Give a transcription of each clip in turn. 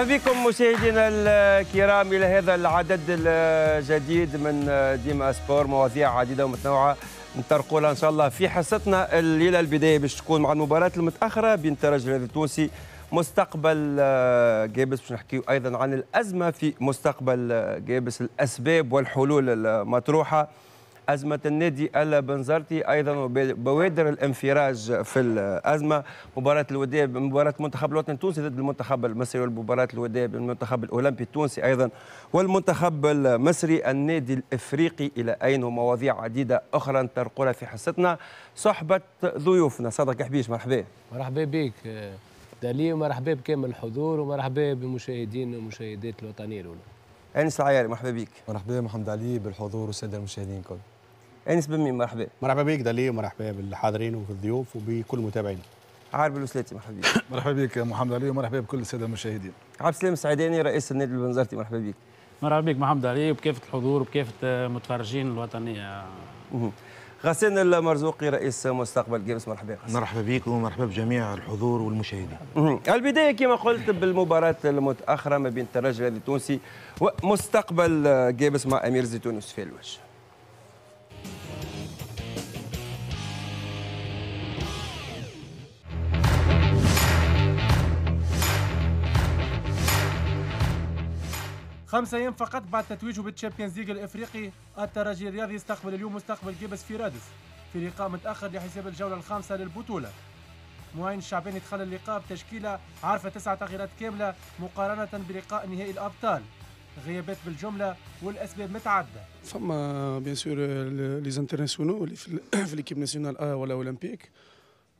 مرحبا بكم مشاهدينا الكرام الى هذا العدد الجديد من ديما سبور مواضيع عديده ومتنوعه نطرقوا ان شاء الله في حصتنا الليله البدايه باش تكون مع المباراه المتاخره بين الترجي الرياضي التونسي مستقبل جابس باش نحكيو ايضا عن الازمه في مستقبل جابس الاسباب والحلول المطروحه أزمة النادي البنزرتي أيضا وبوادر الانفراج في الأزمة مباراة الوداع مباراة المنتخب الوطني التونسي ضد المنتخب المصري والمباراة الوداع بالمنتخب الأولمبي التونسي أيضا والمنتخب المصري النادي الإفريقي إلى أين ومواضيع عديدة أخرى نطرقوها في حصتنا صحبة ضيوفنا صادق حبيش مرحبا مرحبا بك دالي ومرحبا بكامل الحضور ومرحبا بمشاهدين ومشاهدات الوطنيه الاولى. انس العياري مرحبا بك. مرحبا محمد علي بالحضور والساده المشاهدين الكل. انس بمي مرحبا مرحبا بك دلي ومرحبا بالحاضرين وبالضيوف وبكل متابعينا عارف الوسلاتي مرحبا بك مرحبا بك يا محمد علي ومرحبا بكل الساده المشاهدين عبد السلام السعداني رئيس النادي البنزرتي مرحبا بك مرحبا بك محمد علي وبكافه الحضور وبكافه المتفرجين الوطنيه غسان المرزوقي رئيس مستقبل جيمس مرحبا بك مرحبا بك ومرحبا بجميع الحضور والمشاهدين البدايه كما قلت بالمباراه المتاخره ما بين الترجي التونسي ومستقبل جيمس مع امير زيتون يوسف الوجه خمسة أيام فقط بعد تتويجه بالتشامبيونز ليغ الإفريقي الترجي الرياضي يستقبل اليوم مستقبل جيبس في رادس في لقاء متأخر لحساب الجولة الخامسة للبطولة معين الشعباني دخل اللقاء بتشكيلة عارفة تسعة تغييرات كاملة مقارنة بلقاء نهائي الأبطال غيابات بالجمله والاسباب متعدده فما بيان سور لي زانترناسيونو اللي في ليكيب ناسيونال ا ولا اولمبيك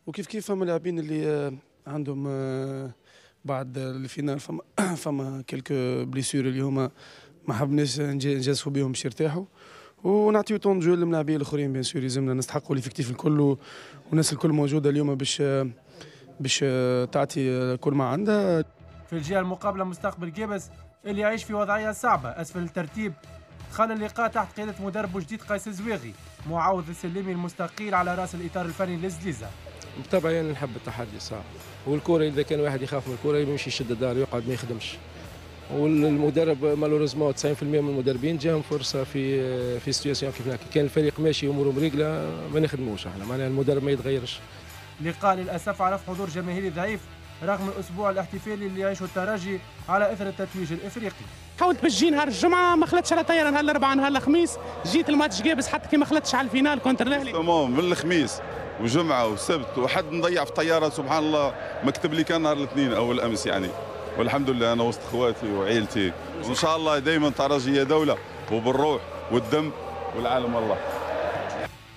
وكيف كيف فما لاعبين اللي آه، عندهم آه، بعد الفينال فما فما كيلكو بليسور اللي هما ما حبناش نجازفوا بهم باش يرتاحوا ونعطيو طون جو للملاعبين الاخرين بيان سور يلزمنا نستحقوا كتيف الكل والناس الكل موجوده اليوم باش باش تعطي كل ما عندها في الجهه المقابله مستقبل جيبس اللي يعيش في وضعيه صعبه اسفل الترتيب خلى اللقاء تحت قياده مدربه جديد قيس زويغي معاوض السلمي المستقيل على راس الاطار الفني للزليزه طبعا نحب التحدي صعب والكره اذا كان واحد يخاف من الكره يمشي يشد الدار يقعد ما يخدمش والمدرب مالوريزمون 90% من المدربين جاهم فرصه في في سيتياسيون كيف هناك كان الفريق ماشي اموره مريقله ما نخدموش احنا معناها المدرب ما يتغيرش لقاء للاسف عرف حضور جماهيري ضعيف رغم الاسبوع الاحتفالي اللي يعيشه الترجي على اثر التتويج الافريقي حاولت باش نهار الجمعه ما خلتش على طيران نهار الاربعاء نهار الخميس جيت الماتش جابس حتى كي ما خلتش على الفينال كونتر الاهلي من الخميس وجمعه وسبت وحد نضيع في الطياره سبحان الله ما كتب لي كان نهار الاثنين او الامس يعني والحمد لله انا وسط اخواتي وعيلتي وان شاء الله دائما طرجيه دوله وبالروح والدم والعالم الله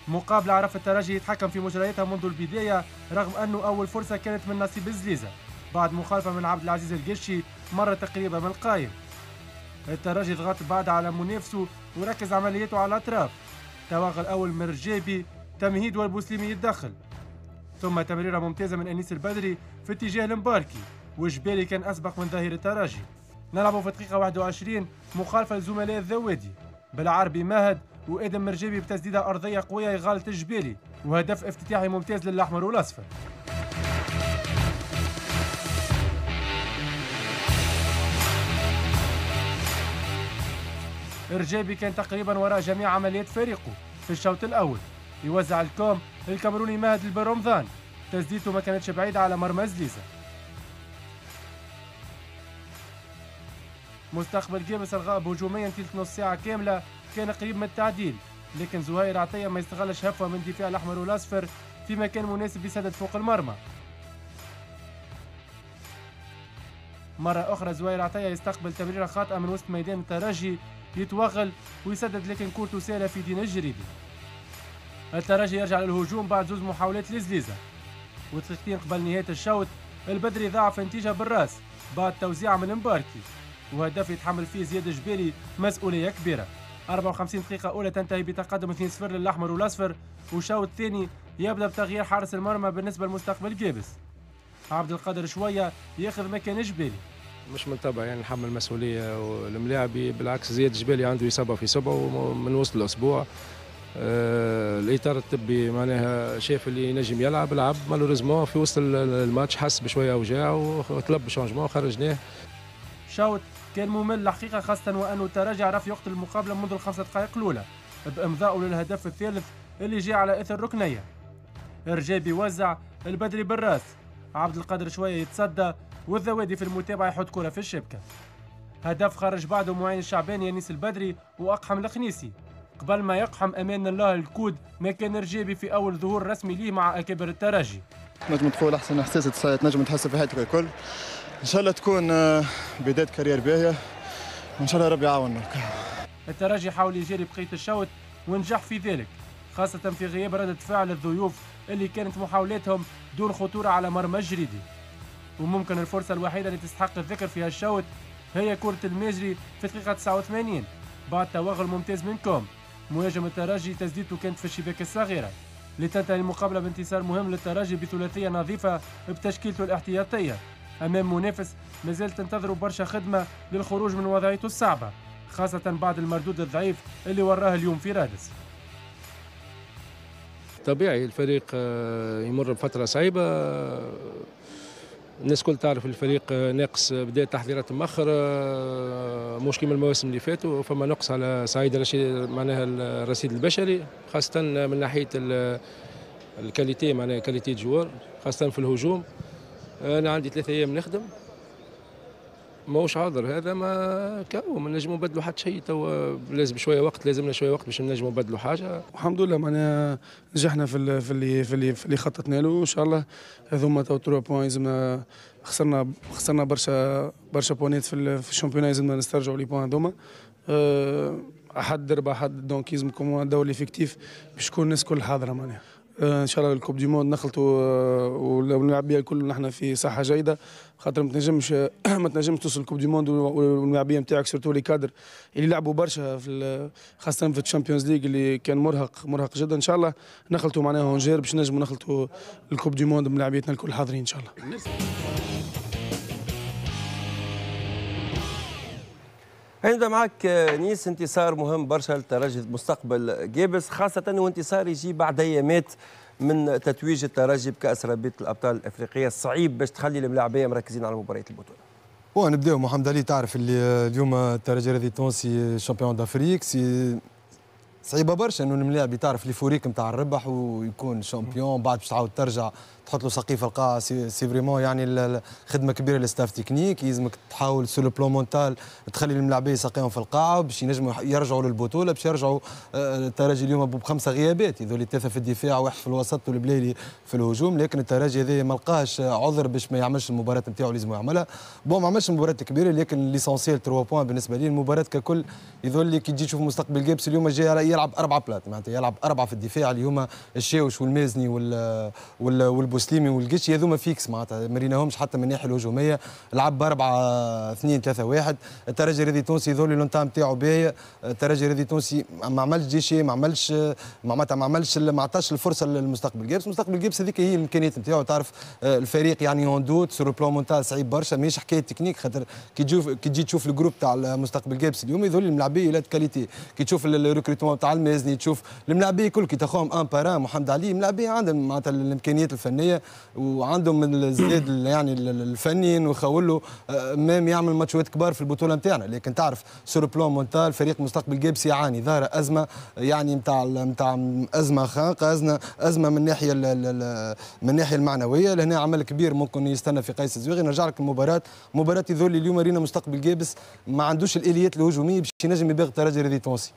مقابل عرف الترجي يتحكم في مجرياتها منذ البداية رغم أنه أول فرصة كانت من نصيب الزليزة بعد مخالفة من عبد العزيز القرشي مرة تقريبا من القايم الترجي ضغط بعد على منافسه وركز عملياته على الأطراف توغل أول من رجابي تمهيد والبوسليمي يتدخل ثم تمريرة ممتازة من أنيس البدري في اتجاه المباركي وجبالي كان أسبق من ظهير التراجي نلعبوا في دقيقة 21 مخالفة لزملاء الذوادي بالعربي مهد وادم مرجبي بتسديده ارضيه قويه يغالط الجبالي وهدف افتتاحي ممتاز للاحمر والاصفر رجابي كان تقريبا وراء جميع عمليات فريقه في الشوط الاول يوزع الكوم الكامروني مهد البرمضان تسديدته ما كانتش بعيدة على مرمى زليزة مستقبل جيمس الغائب هجوميا تلت نص ساعة كاملة كان قريب من التعديل لكن زهير عطية ما يستغلش هفوة من دفاع الأحمر والأصفر في مكان مناسب يسدد فوق المرمى مرة أخرى زوير عطية يستقبل تمريرة خاطئة من وسط ميدان الترجي يتوغل ويسدد لكن كورته سالة في دين الجريدي الترجي يرجع للهجوم بعد زوز محاولات لزليزة وتسكين قبل نهاية الشوط البدري ضاعف النتيجة بالراس بعد توزيع من مباركي وهدف يتحمل فيه زياد الجبالي مسؤولية كبيرة 54 دقيقة أولى تنتهي بتقدم 2-0 للأحمر والأصفر وشوط ثاني يبدأ بتغيير حارس المرمى بالنسبة لمستقبل جيبس عبد القادر شوية ياخذ مكان جبالي مش متبع يعني نحمل مسؤولية الملاعب بالعكس زياد جبالي عنده إصابة في صبعه من وسط الأسبوع آه، الاطار الطبي معناها شاف اللي ينجم يلعب لعب مالوريزمون في وسط الماتش حس بشويه اوجاع وطلب شونجمون خرجناه شوت كان ممل الحقيقه خاصه وانه تراجع رفي يقتل المقابله منذ الخمسه دقائق الاولى بامضائه للهدف الثالث اللي جاء على اثر ركنيه الرجابي وزع البدري بالراس عبد القادر شويه يتصدى والذوادي في المتابعه يحط كره في الشبكه هدف خرج بعده معين الشعباني يانيس البدري واقحم الخنيسي قبل ما يقحم أمان الله الكود ما كان رجابي في أول ظهور رسمي ليه مع أكابر الترجي نجم تقول أحسن إحساس تصيد نجم تحس في حياتك الكل إن شاء الله تكون آه، بداية كارير باهية وإن شاء الله ربي يعاوننا الترجي حاول يجري بقية الشوط ونجح في ذلك خاصة في غياب ردة فعل الضيوف اللي كانت محاولاتهم دون خطورة على مرمى جريدي وممكن الفرصة الوحيدة اللي تستحق الذكر في هالشوط هي كرة المجري في دقيقة 89 بعد توغل ممتاز من كوم مهاجم الترجي تسديدته كانت في الشباك الصغيرة لتنتهي المقابلة بانتصار مهم للترجي بثلاثية نظيفة بتشكيلته الاحتياطية أمام منافس مازال تنتظر برشا خدمة للخروج من وضعيته الصعبة خاصة بعد المردود الضعيف اللي وراه اليوم في رادس طبيعي الفريق آه، يمر بفترة صعيبة الناس كل تعرف الفريق آه، ناقص آه، بدا تحضيرات مؤخر آه، مش كيما المواسم اللي فاتوا فما نقص على صعيد معناها الرصيد البشري خاصه من ناحيه الكاليتي معناها كاليتي جوار خاصه في الهجوم انا عندي ثلاثة ايام نخدم ماهوش حاضر هذا ما كاو ما نجموا نبدلوا حتى شيء توا لازم شويه وقت لازمنا شويه وقت باش نجموا نبدلوا حاجه الحمد لله معناها نجحنا في اللي في اللي في اللي, في اللي خططنا له ان شاء الله هذوما تو 3 بوان لازمنا خسرنا خسرنا برشا برشا بوانيت في, في الشامبيون لازمنا نسترجعوا لي بوان هذوما أه، احد حد ربح حد دونك يلزمكم الدوري الافكتيف باش تكون الناس كل حاضره معناها آه، ان شاء الله الكوب دي موند نخلطوا آه، ولو نلعب بها الكل نحن في صحه جيده خاطر ما تنجمش آه، ما تنجمش توصل الكوب دي موند والملاعبيه نتاعك سورتو لي كادر اللي لعبوا برشا في خاصه في الشامبيونز ليغ اللي كان مرهق مرهق جدا ان شاء الله نخلطوا معناها اونجير باش نجموا نخلطوا الكوب دي موند ملاعبيتنا الكل حاضرين ان شاء الله عندنا معك آه، نيس انتصار مهم برشا لترجي مستقبل جيبس خاصة وانتصار يجي بعد أيامات من تتويج الترجي بكأس رابطة الأبطال الأفريقية صعيب باش تخلي الملاعبية مركزين على مباريات البطولة ونبداو محمد علي تعرف اللي آه، اليوم الترجي الرياضي تونسي شامبيون دافريك سي صعيبه برشا انه الملاعب تعرف لي فوريك نتاع الربح ويكون شامبيون بعد باش تعاود ترجع تحط له سقيف القاعه سي, فريمون يعني خدمه كبيره للستاف تكنيك يلزمك تحاول سو لو بلون مونتال تخلي الملاعبيه يسقيهم في القاعه باش ينجموا يرجعوا للبطوله باش يرجعوا آه، الترجي اليوم بخمسه غيابات هذول ثلاثه في الدفاع واحد في الوسط والبلايلي في الهجوم لكن الترجي هذا ما لقاش عذر باش ما يعملش المباراه نتاعو لازم يعملها بون ما عملش المباراه الكبيره لكن ليسونسيال 3 بوان بالنسبه لي المباراه ككل هذول اللي كي تجي تشوف مستقبل جابس اليوم جاي يلعب اربعه بلات معناتها يلعب اربعه في الدفاع اليوم الشاوش والمازني وال, وال... وسليمي والقشي هذوما فيكس معناتها مريناهمش حتى من الناحيه الهجوميه لعب 4 اثنين ثلاثه واحد الترجي الرياضي التونسي ذول لونتام نتاعو باهي الترجي الرياضي التونسي ما عملش ديشي ما عملش معناتها ما عملش ما عطاش الفرصه للمستقبل جيبس مستقبل جيبس هذيك هي الامكانيات نتاعو تعرف الفريق يعني اون دوت سور بلو مونتال صعيب برشا ماهيش حكايه تكنيك خاطر كي تجي كي تجي تشوف الجروب تاع مستقبل جيبس اليوم هذول الملاعبيه لا كاليتي كي تشوف الريكروتمون تاع المازني تشوف الملاعبيه كل كي تاخذهم ان بارا محمد علي ملاعبيه عندهم معناتها الامكانيات الفنيه الفنيه وعندهم من الزيد يعني الفنيين وخولوا آه، مام يعمل ماتشات كبار في البطوله نتاعنا لكن تعرف سور بلون مونتال فريق مستقبل جيبس يعاني ظاهره ازمه آه، يعني نتاع نتاع ازمه خانقه ازمه ازمه من الناحيه من الناحيه المعنويه لهنا عمل كبير ممكن يستنى في قيس الزويغي نرجع لك المباراه مباراه يذول اليوم رينا مستقبل جيبس ما عندوش الاليات الهجوميه باش ينجم يباغي الترجي تونسي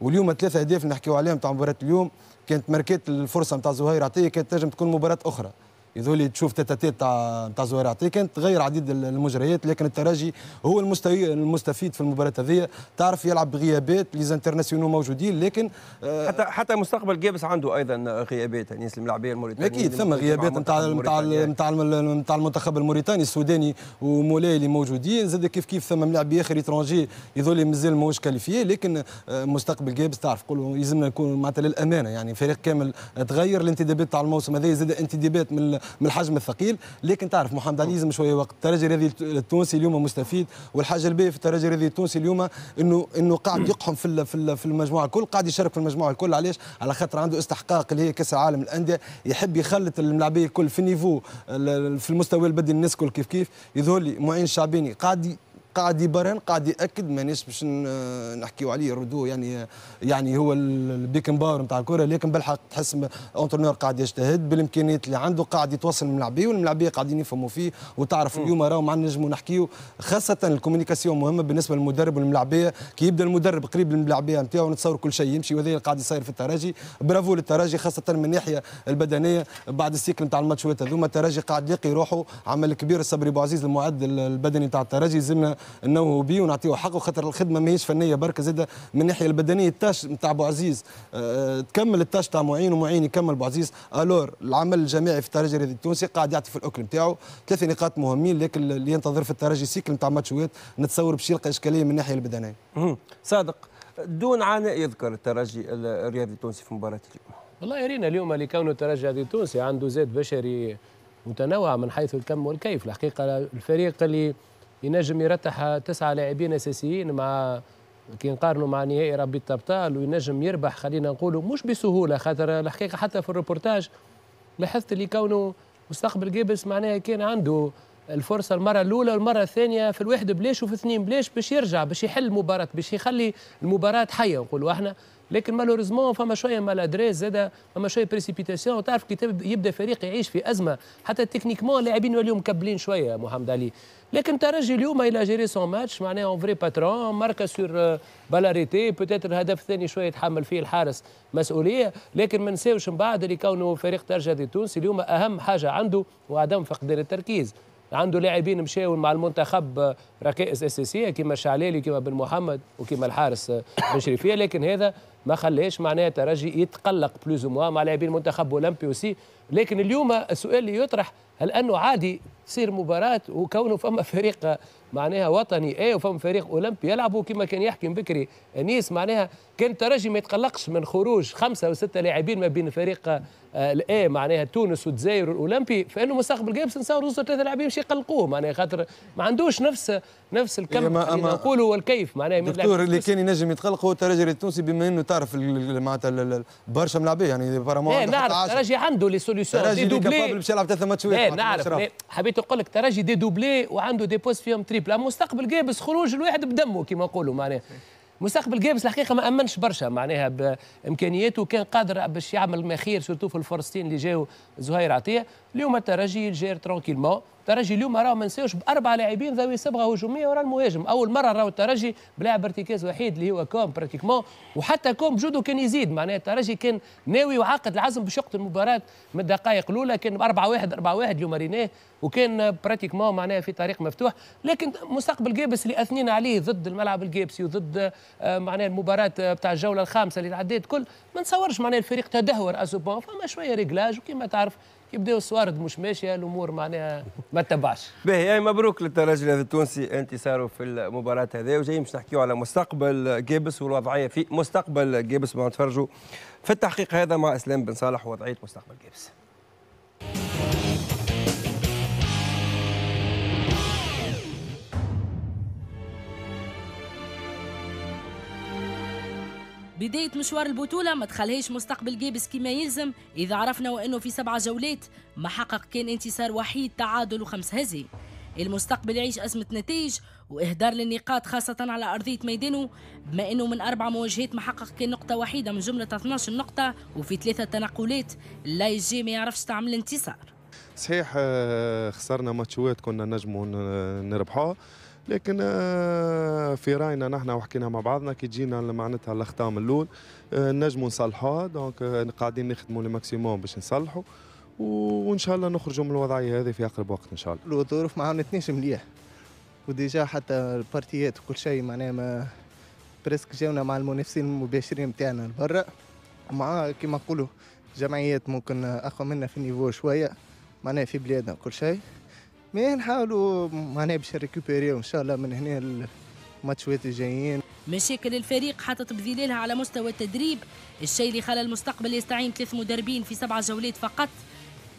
واليوم ثلاثه اهداف نحكيو عليهم تاع مباراه اليوم كانت ماركات الفرصه نتاع زهير عطيه كانت تنجم تكون مباراه اخرى يذولي تشوف تتاتيت تاع تاع زويراتي كانت تغير عديد المجريات لكن الترجي هو المستوي المستفيد في المباراه هذه تعرف يلعب بغيابات لي زانترناسيونو موجودين لكن آه، حتى حتى مستقبل جابس عنده ايضا غيابات يعني يسلم لاعبيه الموريتانيه اكيد ثم غيابات نتاع نتاع نتاع نتاع المنتخب الموريتاني السوداني ومولاي اللي موجودين زاد كيف كيف ثم لاعب اخر يترونجي يذولي مازال ماهوش كاليفيه لكن آه، مستقبل جابس تعرف قولوا يلزمنا نكون معناتها للامانه يعني فريق كامل تغير الانتدابات تاع الموسم هذا زاد انتدابات من من الحجم الثقيل لكن تعرف محمد علي لازم شويه وقت الترجي الرياضي التونسي اليوم مستفيد والحاجه الباهيه في الترجي الرياضي التونسي اليوم انه انه قاعد يقحم في في المجموعه الكل قاعد يشارك في المجموعه الكل علاش على خاطر عنده استحقاق اللي هي كاس العالم الانديه يحب يخلط الملاعبيه الكل في النيفو في المستوى البدني الناس كل كيف كيف يظهر لي معين الشعباني قاعد قاعد يبرهن قاعد ياكد مانيش باش نحكيو عليه ردو يعني يعني هو البيكن باور نتاع الكره لكن بالحق تحس اونترنور قاعد يجتهد بالامكانيات اللي عنده قاعد يتواصل مع الملاعبيه والملاعبيه قاعدين يفهموا فيه وتعرف اليوم راهو مع النجم نحكيو خاصه الكوميونيكاسيون مهمه بالنسبه للمدرب والملاعبيه كي يبدا المدرب قريب للملاعبيه نتاعو نتصور كل شيء يمشي وهذا اللي قاعد يصير في الترجي برافو للترجي خاصه من الناحيه البدنيه بعد السيكل نتاع الماتشات هذوما الترجي قاعد يلقي روحه عمل كبير صبري ابو عزيز المعد البدني نتاع الترجي زلنا ننوهوا به ونعطيه حقه خاطر الخدمه ماهيش فنيه برك زاده من الناحيه البدنيه التاش نتاع بو عزيز آه، تكمل التاش تاع معين ومعين يكمل بو عزيز الور العمل الجماعي في الترجي الرياضي التونسي قاعد يعطي في الاكل نتاعو ثلاث نقاط مهمين لكن اللي ينتظر في الترجي سيكل نتاع ماتشوات نتصور باش يلقى اشكاليه من الناحيه البدنيه. صادق دون عناء يذكر الترجي الرياضي التونسي في مباراه اليوم. والله رينا اليوم اللي كونه الترجي التونسي عنده زاد بشري متنوع من حيث الكم والكيف الحقيقه الفريق اللي ينجم يرتح تسعه لاعبين اساسيين مع كي نقارنوا مع نهائي ربي ابطال وينجم يربح خلينا نقولوا مش بسهوله خاطر الحقيقه حتى في الروبورتاج لاحظت اللي كونه مستقبل جيبس معناها كان عنده الفرصه المره الاولى والمره الثانيه في الواحد بلاش وفي اثنين بلاش باش يرجع باش يحل المباراه باش يخلي المباراه حيه نقولوا احنا لكن مالوريزمون فما شويه مالادريس زاد فما شويه بريسيبيتاسيون وتعرف كي يبدا فريق يعيش في ازمه حتى تكنيكمون اللاعبين اليوم مكبلين شويه محمد علي لكن ترجي اليوم الى جيري سون ماتش معناها اون فري باترون ماركا سور بالاريتي بوتيتر الهدف الثاني شويه يتحمل فيه الحارس مسؤوليه لكن ما نساوش من بعد اللي كونه فريق ترجي التونسي اليوم اهم حاجه عنده هو عدم فقدان التركيز عنده لاعبين مشاو مع المنتخب ركائز اساسيه كما الشعلالي كما بن محمد وكما الحارس بن شريفيه لكن هذا ما خلاش معناها ترجي يتقلق بلوز موا مع لاعبين المنتخب الاولمبي وسي لكن اليوم السؤال اللي يطرح هل أنه عادي تصير مباراة وكونه فما فريق معناها وطني اي وفما فريق اولمبي يلعبوا كما كان يحكي من بكري انيس معناها كان الترجي ما يتقلقش من خروج خمسه وسته لاعبين ما بين فريق آه، الاي معناها تونس والجزائر والاولمبي فانه مستقبل جيمس نصور نص ثلاثه لاعبين باش يقلقوه معناها خاطر ما عندوش نفس نفس الكم إيه، اللي نقوله والكيف معناها دكتور اللي كان ينجم يتقلق هو الترجي التونسي بما انه تعرف معناتها برشا ملاعبيه يعني إيه، بارامون نعرف الترجي عنده لي سوليسيون دي دوبلي باش يلعب ثلاثه ماتشات نعرف حبيت نقول لك ترجي دي دوبلي وعنده دي بوست فيهم تريبل مستقبل جابس خروج الواحد بدمه كما نقولوا معناها مستقبل جابس الحقيقه ما امنش برشا معناها بامكانياته كان قادر باش يعمل ما خير سورتو في الفرستين اللي جاو زهير عطيه اليوم الترجي جير ترونكيلمون الترجي اليوم راه ما نساوش باربع لاعبين ذوي صبغه هجوميه ورا المهاجم اول مره راه الترجي بلاعب ارتكاز وحيد اللي هو كوم براتيكمون وحتى كوم جودو كان يزيد معناها الترجي كان ناوي وعاقد العزم باش يقتل المباراه من الدقائق الاولى كان 4 1 4 1 اليوم ريناه وكان براتيكمون معناها في طريق مفتوح لكن مستقبل جابس اللي اثنينا عليه ضد الملعب الجابسي وضد آه، معناها المباراه آه، بتاع الجوله الخامسه اللي تعديت كل ما نصورش معناها الفريق تدهور بون فما شويه ريغلاج وكما تعرف يبداو السوارد مش ماشيه الامور معناها ما تبعش. باهي يعني مبروك للترجي التونسي انتصاره في المباراه هذه وجايين باش نحكيو على مستقبل جيبس والوضعيه في مستقبل جيبس ما نتفرجوا في التحقيق هذا مع اسلام بن صالح وضعيه مستقبل جيبس. بداية مشوار البطولة ما تخليهش مستقبل جيبس كما يلزم إذا عرفنا وأنه في سبعة جولات ما حقق كان انتصار وحيد تعادل وخمس هزي المستقبل يعيش أزمة نتائج وإهدار للنقاط خاصة على أرضية ميدانه بما أنه من أربع مواجهات ما حقق كان نقطة وحيدة من جملة 12 نقطة وفي ثلاثة تنقلات لا يجي ما يعرفش تعمل انتصار صحيح آه، خسرنا ماتشوات كنا نجمو نربحوها لكن آه، في راينا نحن وحكينا مع بعضنا كي تجينا معناتها من الاول آه، نجموا نصلحوها دونك آه، قاعدين نخدموا لماكسيموم باش نصلحوا وان شاء الله نخرجوا من الوضعيه هذه في اقرب وقت ان شاء الله. الظروف ما عاونتنيش مليح وديجا حتى البارتيات وكل شيء معناها ما بريسك جاونا مع المنافسين المباشرين تاعنا لبرا مع كيما نقولوا جمعيات ممكن اقوى منا في النيفو شويه معناها في بلادنا وكل شيء مي نحاولوا معناها باش نريكوبيريو ان شاء الله من هنا الماتشات الجايين مشاكل الفريق حطت بظلالها على مستوى التدريب الشيء اللي خلى المستقبل يستعين ثلاث مدربين في سبع جولات فقط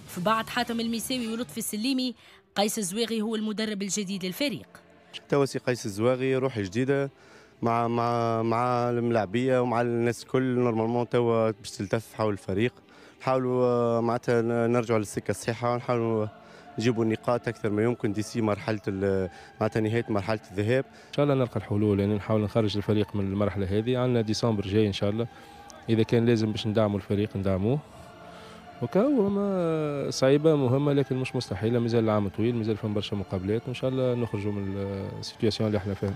في بعد حاتم الميساوي ولطفي السليمي قيس الزواغي هو المدرب الجديد للفريق توسي قيس الزواغي روح جديده مع مع مع الملاعبيه ومع الناس الكل نورمالمون توا باش تلتف حول الفريق نحاولوا آه، معناتها نرجعوا للسكه الصحيحه ونحاولوا نجيبوا النقاط اكثر ما يمكن دي سي مرحله معناتها نهايه مرحله الذهاب ان شاء الله نلقى الحلول يعني نحاول نخرج الفريق من المرحله هذه عندنا ديسمبر جاي ان شاء الله اذا كان لازم باش ندعموا الفريق ندعموه وكاو هما صعيبة مهمة لكن مش مستحيلة مازال العام طويل مازال فيهم برشا مقابلات وإن شاء الله نخرجوا من السيتياسيون اللي احنا فيها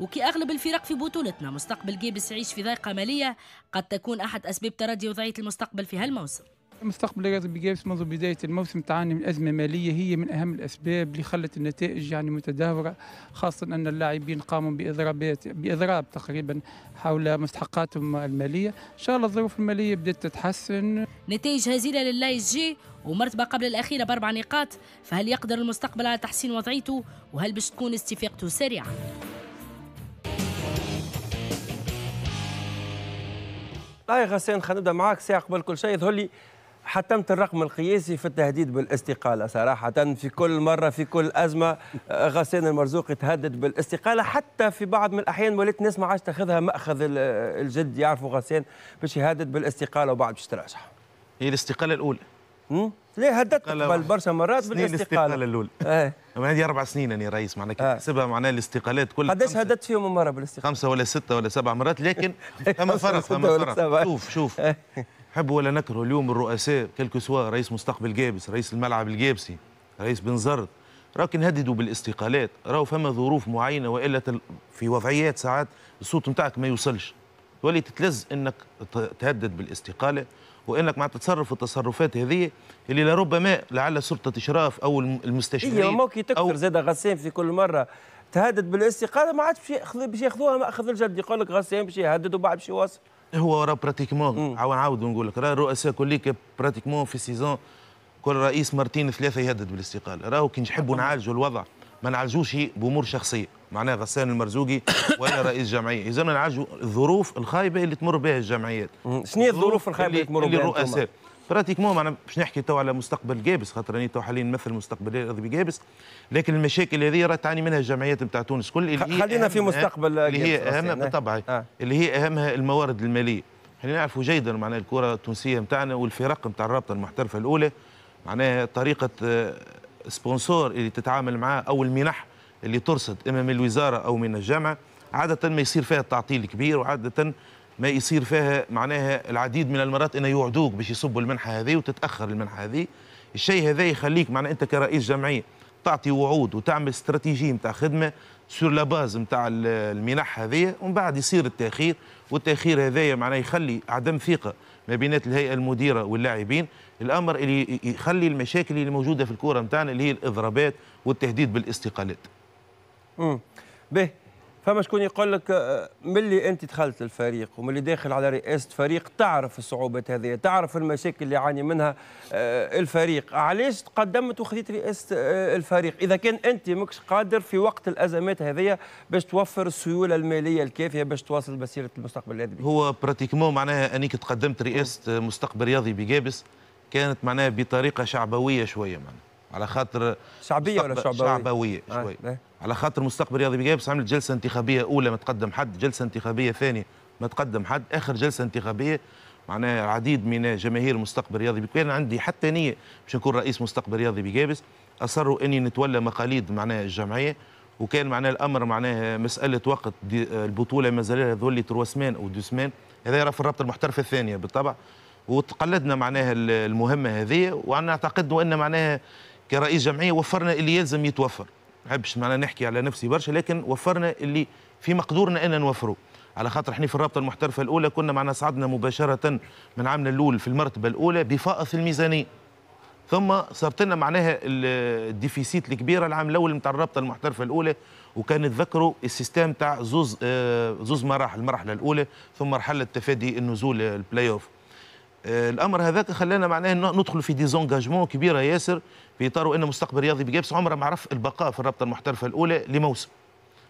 وكي أغلب الفرق في بطولتنا مستقبل جيبس يعيش في ضيقة مالية قد تكون أحد أسباب تردي وضعية المستقبل في هالموسم المستقبل الرياضي منذ بداية الموسم تعاني من أزمة مالية هي من أهم الأسباب اللي خلت النتائج يعني متدهورة خاصة أن اللاعبين قاموا بإضرابات بإضراب تقريبا حول مستحقاتهم المالية إن شاء الله الظروف المالية بدأت تتحسن نتائج هزيلة اس جي ومرتبة قبل الأخيرة بأربع نقاط فهل يقدر المستقبل على تحسين وضعيته وهل باش تكون استفاقته سريعة؟ طيب غسان خلينا نبدا معاك ساعه قبل كل شيء يظهر لي حتمت الرقم القياسي في التهديد بالاستقاله صراحه في كل مره في كل ازمه آه، غسان المرزوق يتهدد بالاستقاله حتى في بعض من الاحيان وليت الناس ما عادش تاخذها ماخذ الجد يعرفوا غسان باش يهدد بالاستقاله وبعد باش تراجع هي الاستقاله الاولى ليه هددت قبل برشا مرات بالاستقاله الاستقاله الاولى ايه عندي اربع سنين انا رئيس معناها كي آه. تحسبها معناها الاستقالات كلها قداش هددت فيهم مره بالاستقاله خمسه ولا سته ولا سبع مرات لكن فما فرق فما فرق شوف شوف إيه. حب ولا نكره اليوم الرؤساء سوا رئيس مستقبل جابس رئيس الملعب الجابسي رئيس بن زرد راك نهددوا بالاستقالات راهو فما ظروف معينه والا في وضعيات ساعات الصوت نتاعك ما يوصلش تولي تتلز انك تهدد بالاستقاله وانك مع تتصرف التصرفات هذه اللي لربما لعل سلطه اشراف او المستشفيين إيه، هي كي تكثر زاد غسان في كل مره تهدد بالاستقاله ما عادش باش ياخذوها ماخذ الجد يقول لك غسان باش يهدد وبعد باش يواصل هو راه براتيكمون نعاود ونقول لك راه الرؤساء كوليك براتيكمون في سيزون كل رئيس مرتين ثلاثه يهدد بالاستقاله راهو كي نحبوا نعالجوا الوضع ما نعالجوش بامور شخصيه معناها غسان المرزوقي ولا رئيس جمعيه اذا نعالجوا الظروف الخايبه اللي تمر بها الجمعيات شنو هي الظروف الخايبه اللي, اللي تمر بها الرؤساء براتيكمون معنا باش نحكي تو على مستقبل جابس خاطر راني تو حاليا نمثل مستقبل الارضي بجابس لكن المشاكل هذه راه تعاني منها الجمعيات نتاع تونس كل اللي هي خلينا في مستقبل اللي هي اهم بالطبع آه. اللي هي اهمها الموارد الماليه احنا نعرفوا جيدا معناها الكره التونسيه نتاعنا والفرق نتاع الرابطه المحترفه الاولى معناها طريقه آه، سبونسور اللي تتعامل معاه او المنح اللي ترصد اما من الوزاره او من الجامعه عاده ما يصير فيها التعطيل كبير وعاده ما يصير فيها معناها العديد من المرات انه يوعدوك باش يصبوا المنحه هذه وتتاخر المنحه هذه الشيء هذا يخليك معناها انت كرئيس جمعيه تعطي وعود وتعمل استراتيجيه نتاع خدمه سور لا باز نتاع المنح هذه ومن بعد يصير التاخير والتاخير هذايا معناه يخلي عدم ثقه ما بينات الهيئه المديره واللاعبين الامر اللي يخلي المشاكل اللي موجوده في الكوره نتاعنا اللي هي الاضرابات والتهديد بالاستقالات. امم به فما شكون يقول لك آه، ملي انت دخلت الفريق وملي داخل على رئاسه فريق تعرف الصعوبات هذه تعرف المشاكل اللي يعاني منها آه، الفريق علاش تقدمت وخذيت رئاسه آه، الفريق اذا كان انت ماكش قادر في وقت الازمات هذه باش توفر السيوله الماليه الكافيه باش تواصل مسيره المستقبل الادبي هو براتيكمون معناها انك تقدمت رئاسه مستقبل رياضي بجابس كانت معناها بطريقه شعبويه شويه معناها على خاطر شعبيه ولا شعبويه شعبويه شويه آه. على خاطر مستقبل رياضي بيجابس عملت جلسه انتخابيه اولى ما تقدم حد جلسه انتخابيه ثانيه ما تقدم حد اخر جلسه انتخابيه معناها العديد من جماهير مستقبل رياضي كان عندي حتى نيه باش نكون رئيس مستقبل رياضي بيجابس اصروا اني نتولى مقاليد معناها الجمعيه وكان معناها الامر معناها مساله وقت البطوله مازال هذول تروا سمان او دو سمان هذا في الرابطه المحترفه الثانيه بالطبع وتقلدنا معناها المهمه هذه وانا اعتقد ان معناها كرئيس جمعيه وفرنا اللي يلزم يتوفر نحبش معنا نحكي على نفسي برشا لكن وفرنا اللي في مقدورنا ان نوفره على خاطر احنا في الرابطه المحترفه الاولى كنا معنا صعدنا مباشره من عامنا الاول في المرتبه الاولى بفائض الميزانيه ثم صارت لنا معناها الديفيسيت الكبيره العام الاول نتاع الرابطه المحترفه الاولى وكان تذكروا السيستم تاع زوز آه، زوز مراحل المرحله الاولى ثم مرحله تفادي النزول البلاي اوف آه، الامر هذاك خلانا معناها ندخل في ديزونجاجمون كبيره ياسر باطاره ان مستقبل رياضي بجابس عمره ما عرف البقاء في الرابطه المحترفه الاولى لموسم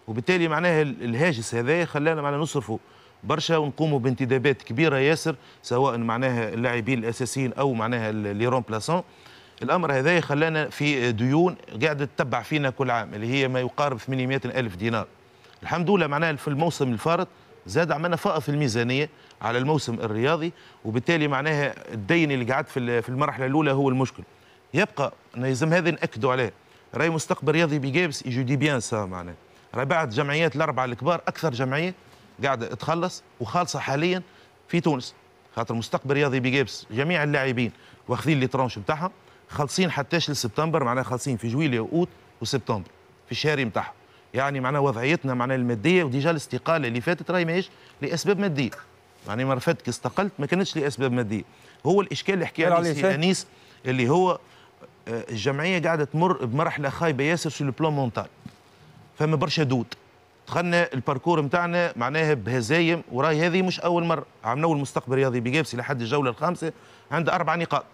وبالتالي معناها الهاجس هذا خلانا معنا نصرفوا برشا ونقوموا بانتدابات كبيره ياسر سواء معناها اللاعبين الاساسيين او معناها لي رومبلاسون الامر هذا خلانا في ديون قاعده تتبع فينا كل عام اللي هي ما يقارب 800 الف دينار الحمد لله معناها في الموسم الفارط زاد عملنا فائض في الميزانيه على الموسم الرياضي وبالتالي معناها الدين اللي قعد في المرحله الاولى هو المشكل يبقى يلزم هذا ناكدوا عليه راي مستقبل رياضي بجيبس يجو دي بيان سا معناه راي بعد جمعيات الاربعه الكبار اكثر جمعيه قاعده تخلص وخالصه حاليا في تونس خاطر مستقبل رياضي بجيبس جميع اللاعبين واخذين لي ترونش بتاعهم خالصين حتى لسبتمبر معناها خالصين في جويليا واوت وسبتمبر في الشهري نتاعهم يعني معناها وضعيتنا معناها الماديه وديجا الاستقاله اللي فاتت راهي ماهيش لاسباب ماديه يعني مرة فاتك استقلت ما كانتش لاسباب ماديه هو الاشكال اللي حكى عليه سي انيس اللي هو الجمعيه قاعده تمر بمرحله خايبه ياسر سو البلان مونتال فما برشا دود دخلنا الباركور نتاعنا معناها بهزايم وراي هذه مش اول مره عملنا المستقبل الرياضي بجابسي لحد الجوله الخامسه عند اربع نقاط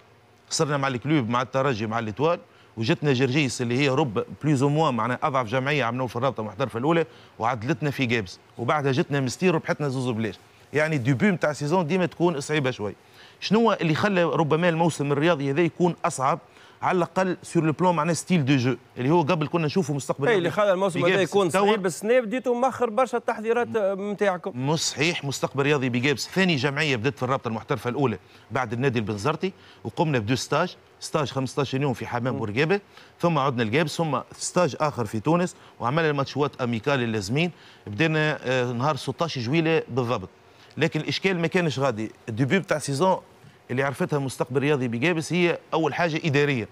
خسرنا مع الكلوب مع الترجي مع الاتوال وجتنا جرجيس اللي هي رب بليز او موان معناها اضعف جمعيه عملوا في الرابطه المحترفه الاولى وعدلتنا في جابس وبعدها جتنا مستير ربحتنا زوز بلاش يعني الديبي نتاع السيزون ديما تكون صعيبه شوي شنو اللي خلى ربما الموسم الرياضي هذا يكون اصعب على الاقل سور لو بلون معناه ستيل دو جو اللي هو قبل كنا نشوفه مستقبل اي اللي خلى الموسم هذا يكون صعيب بس بديتوا مخر برشا التحضيرات نتاعكم آه، مش صحيح مستقبل رياضي بجابس ثاني جمعيه بدات في الرابطه المحترفه الاولى بعد النادي البنزرتي وقمنا بدو ستاج ستاج 15 يوم في حمام بورقيبه ثم عدنا لجابس ثم ستاج اخر في تونس وعملنا ماتشوات اميكال اللازمين بدينا آه، نهار 16 جويله بالضبط لكن الاشكال ما كانش غادي الديبي بتاع سيزون اللي عرفتها مستقبل رياضي بجابس هي اول حاجه اداريه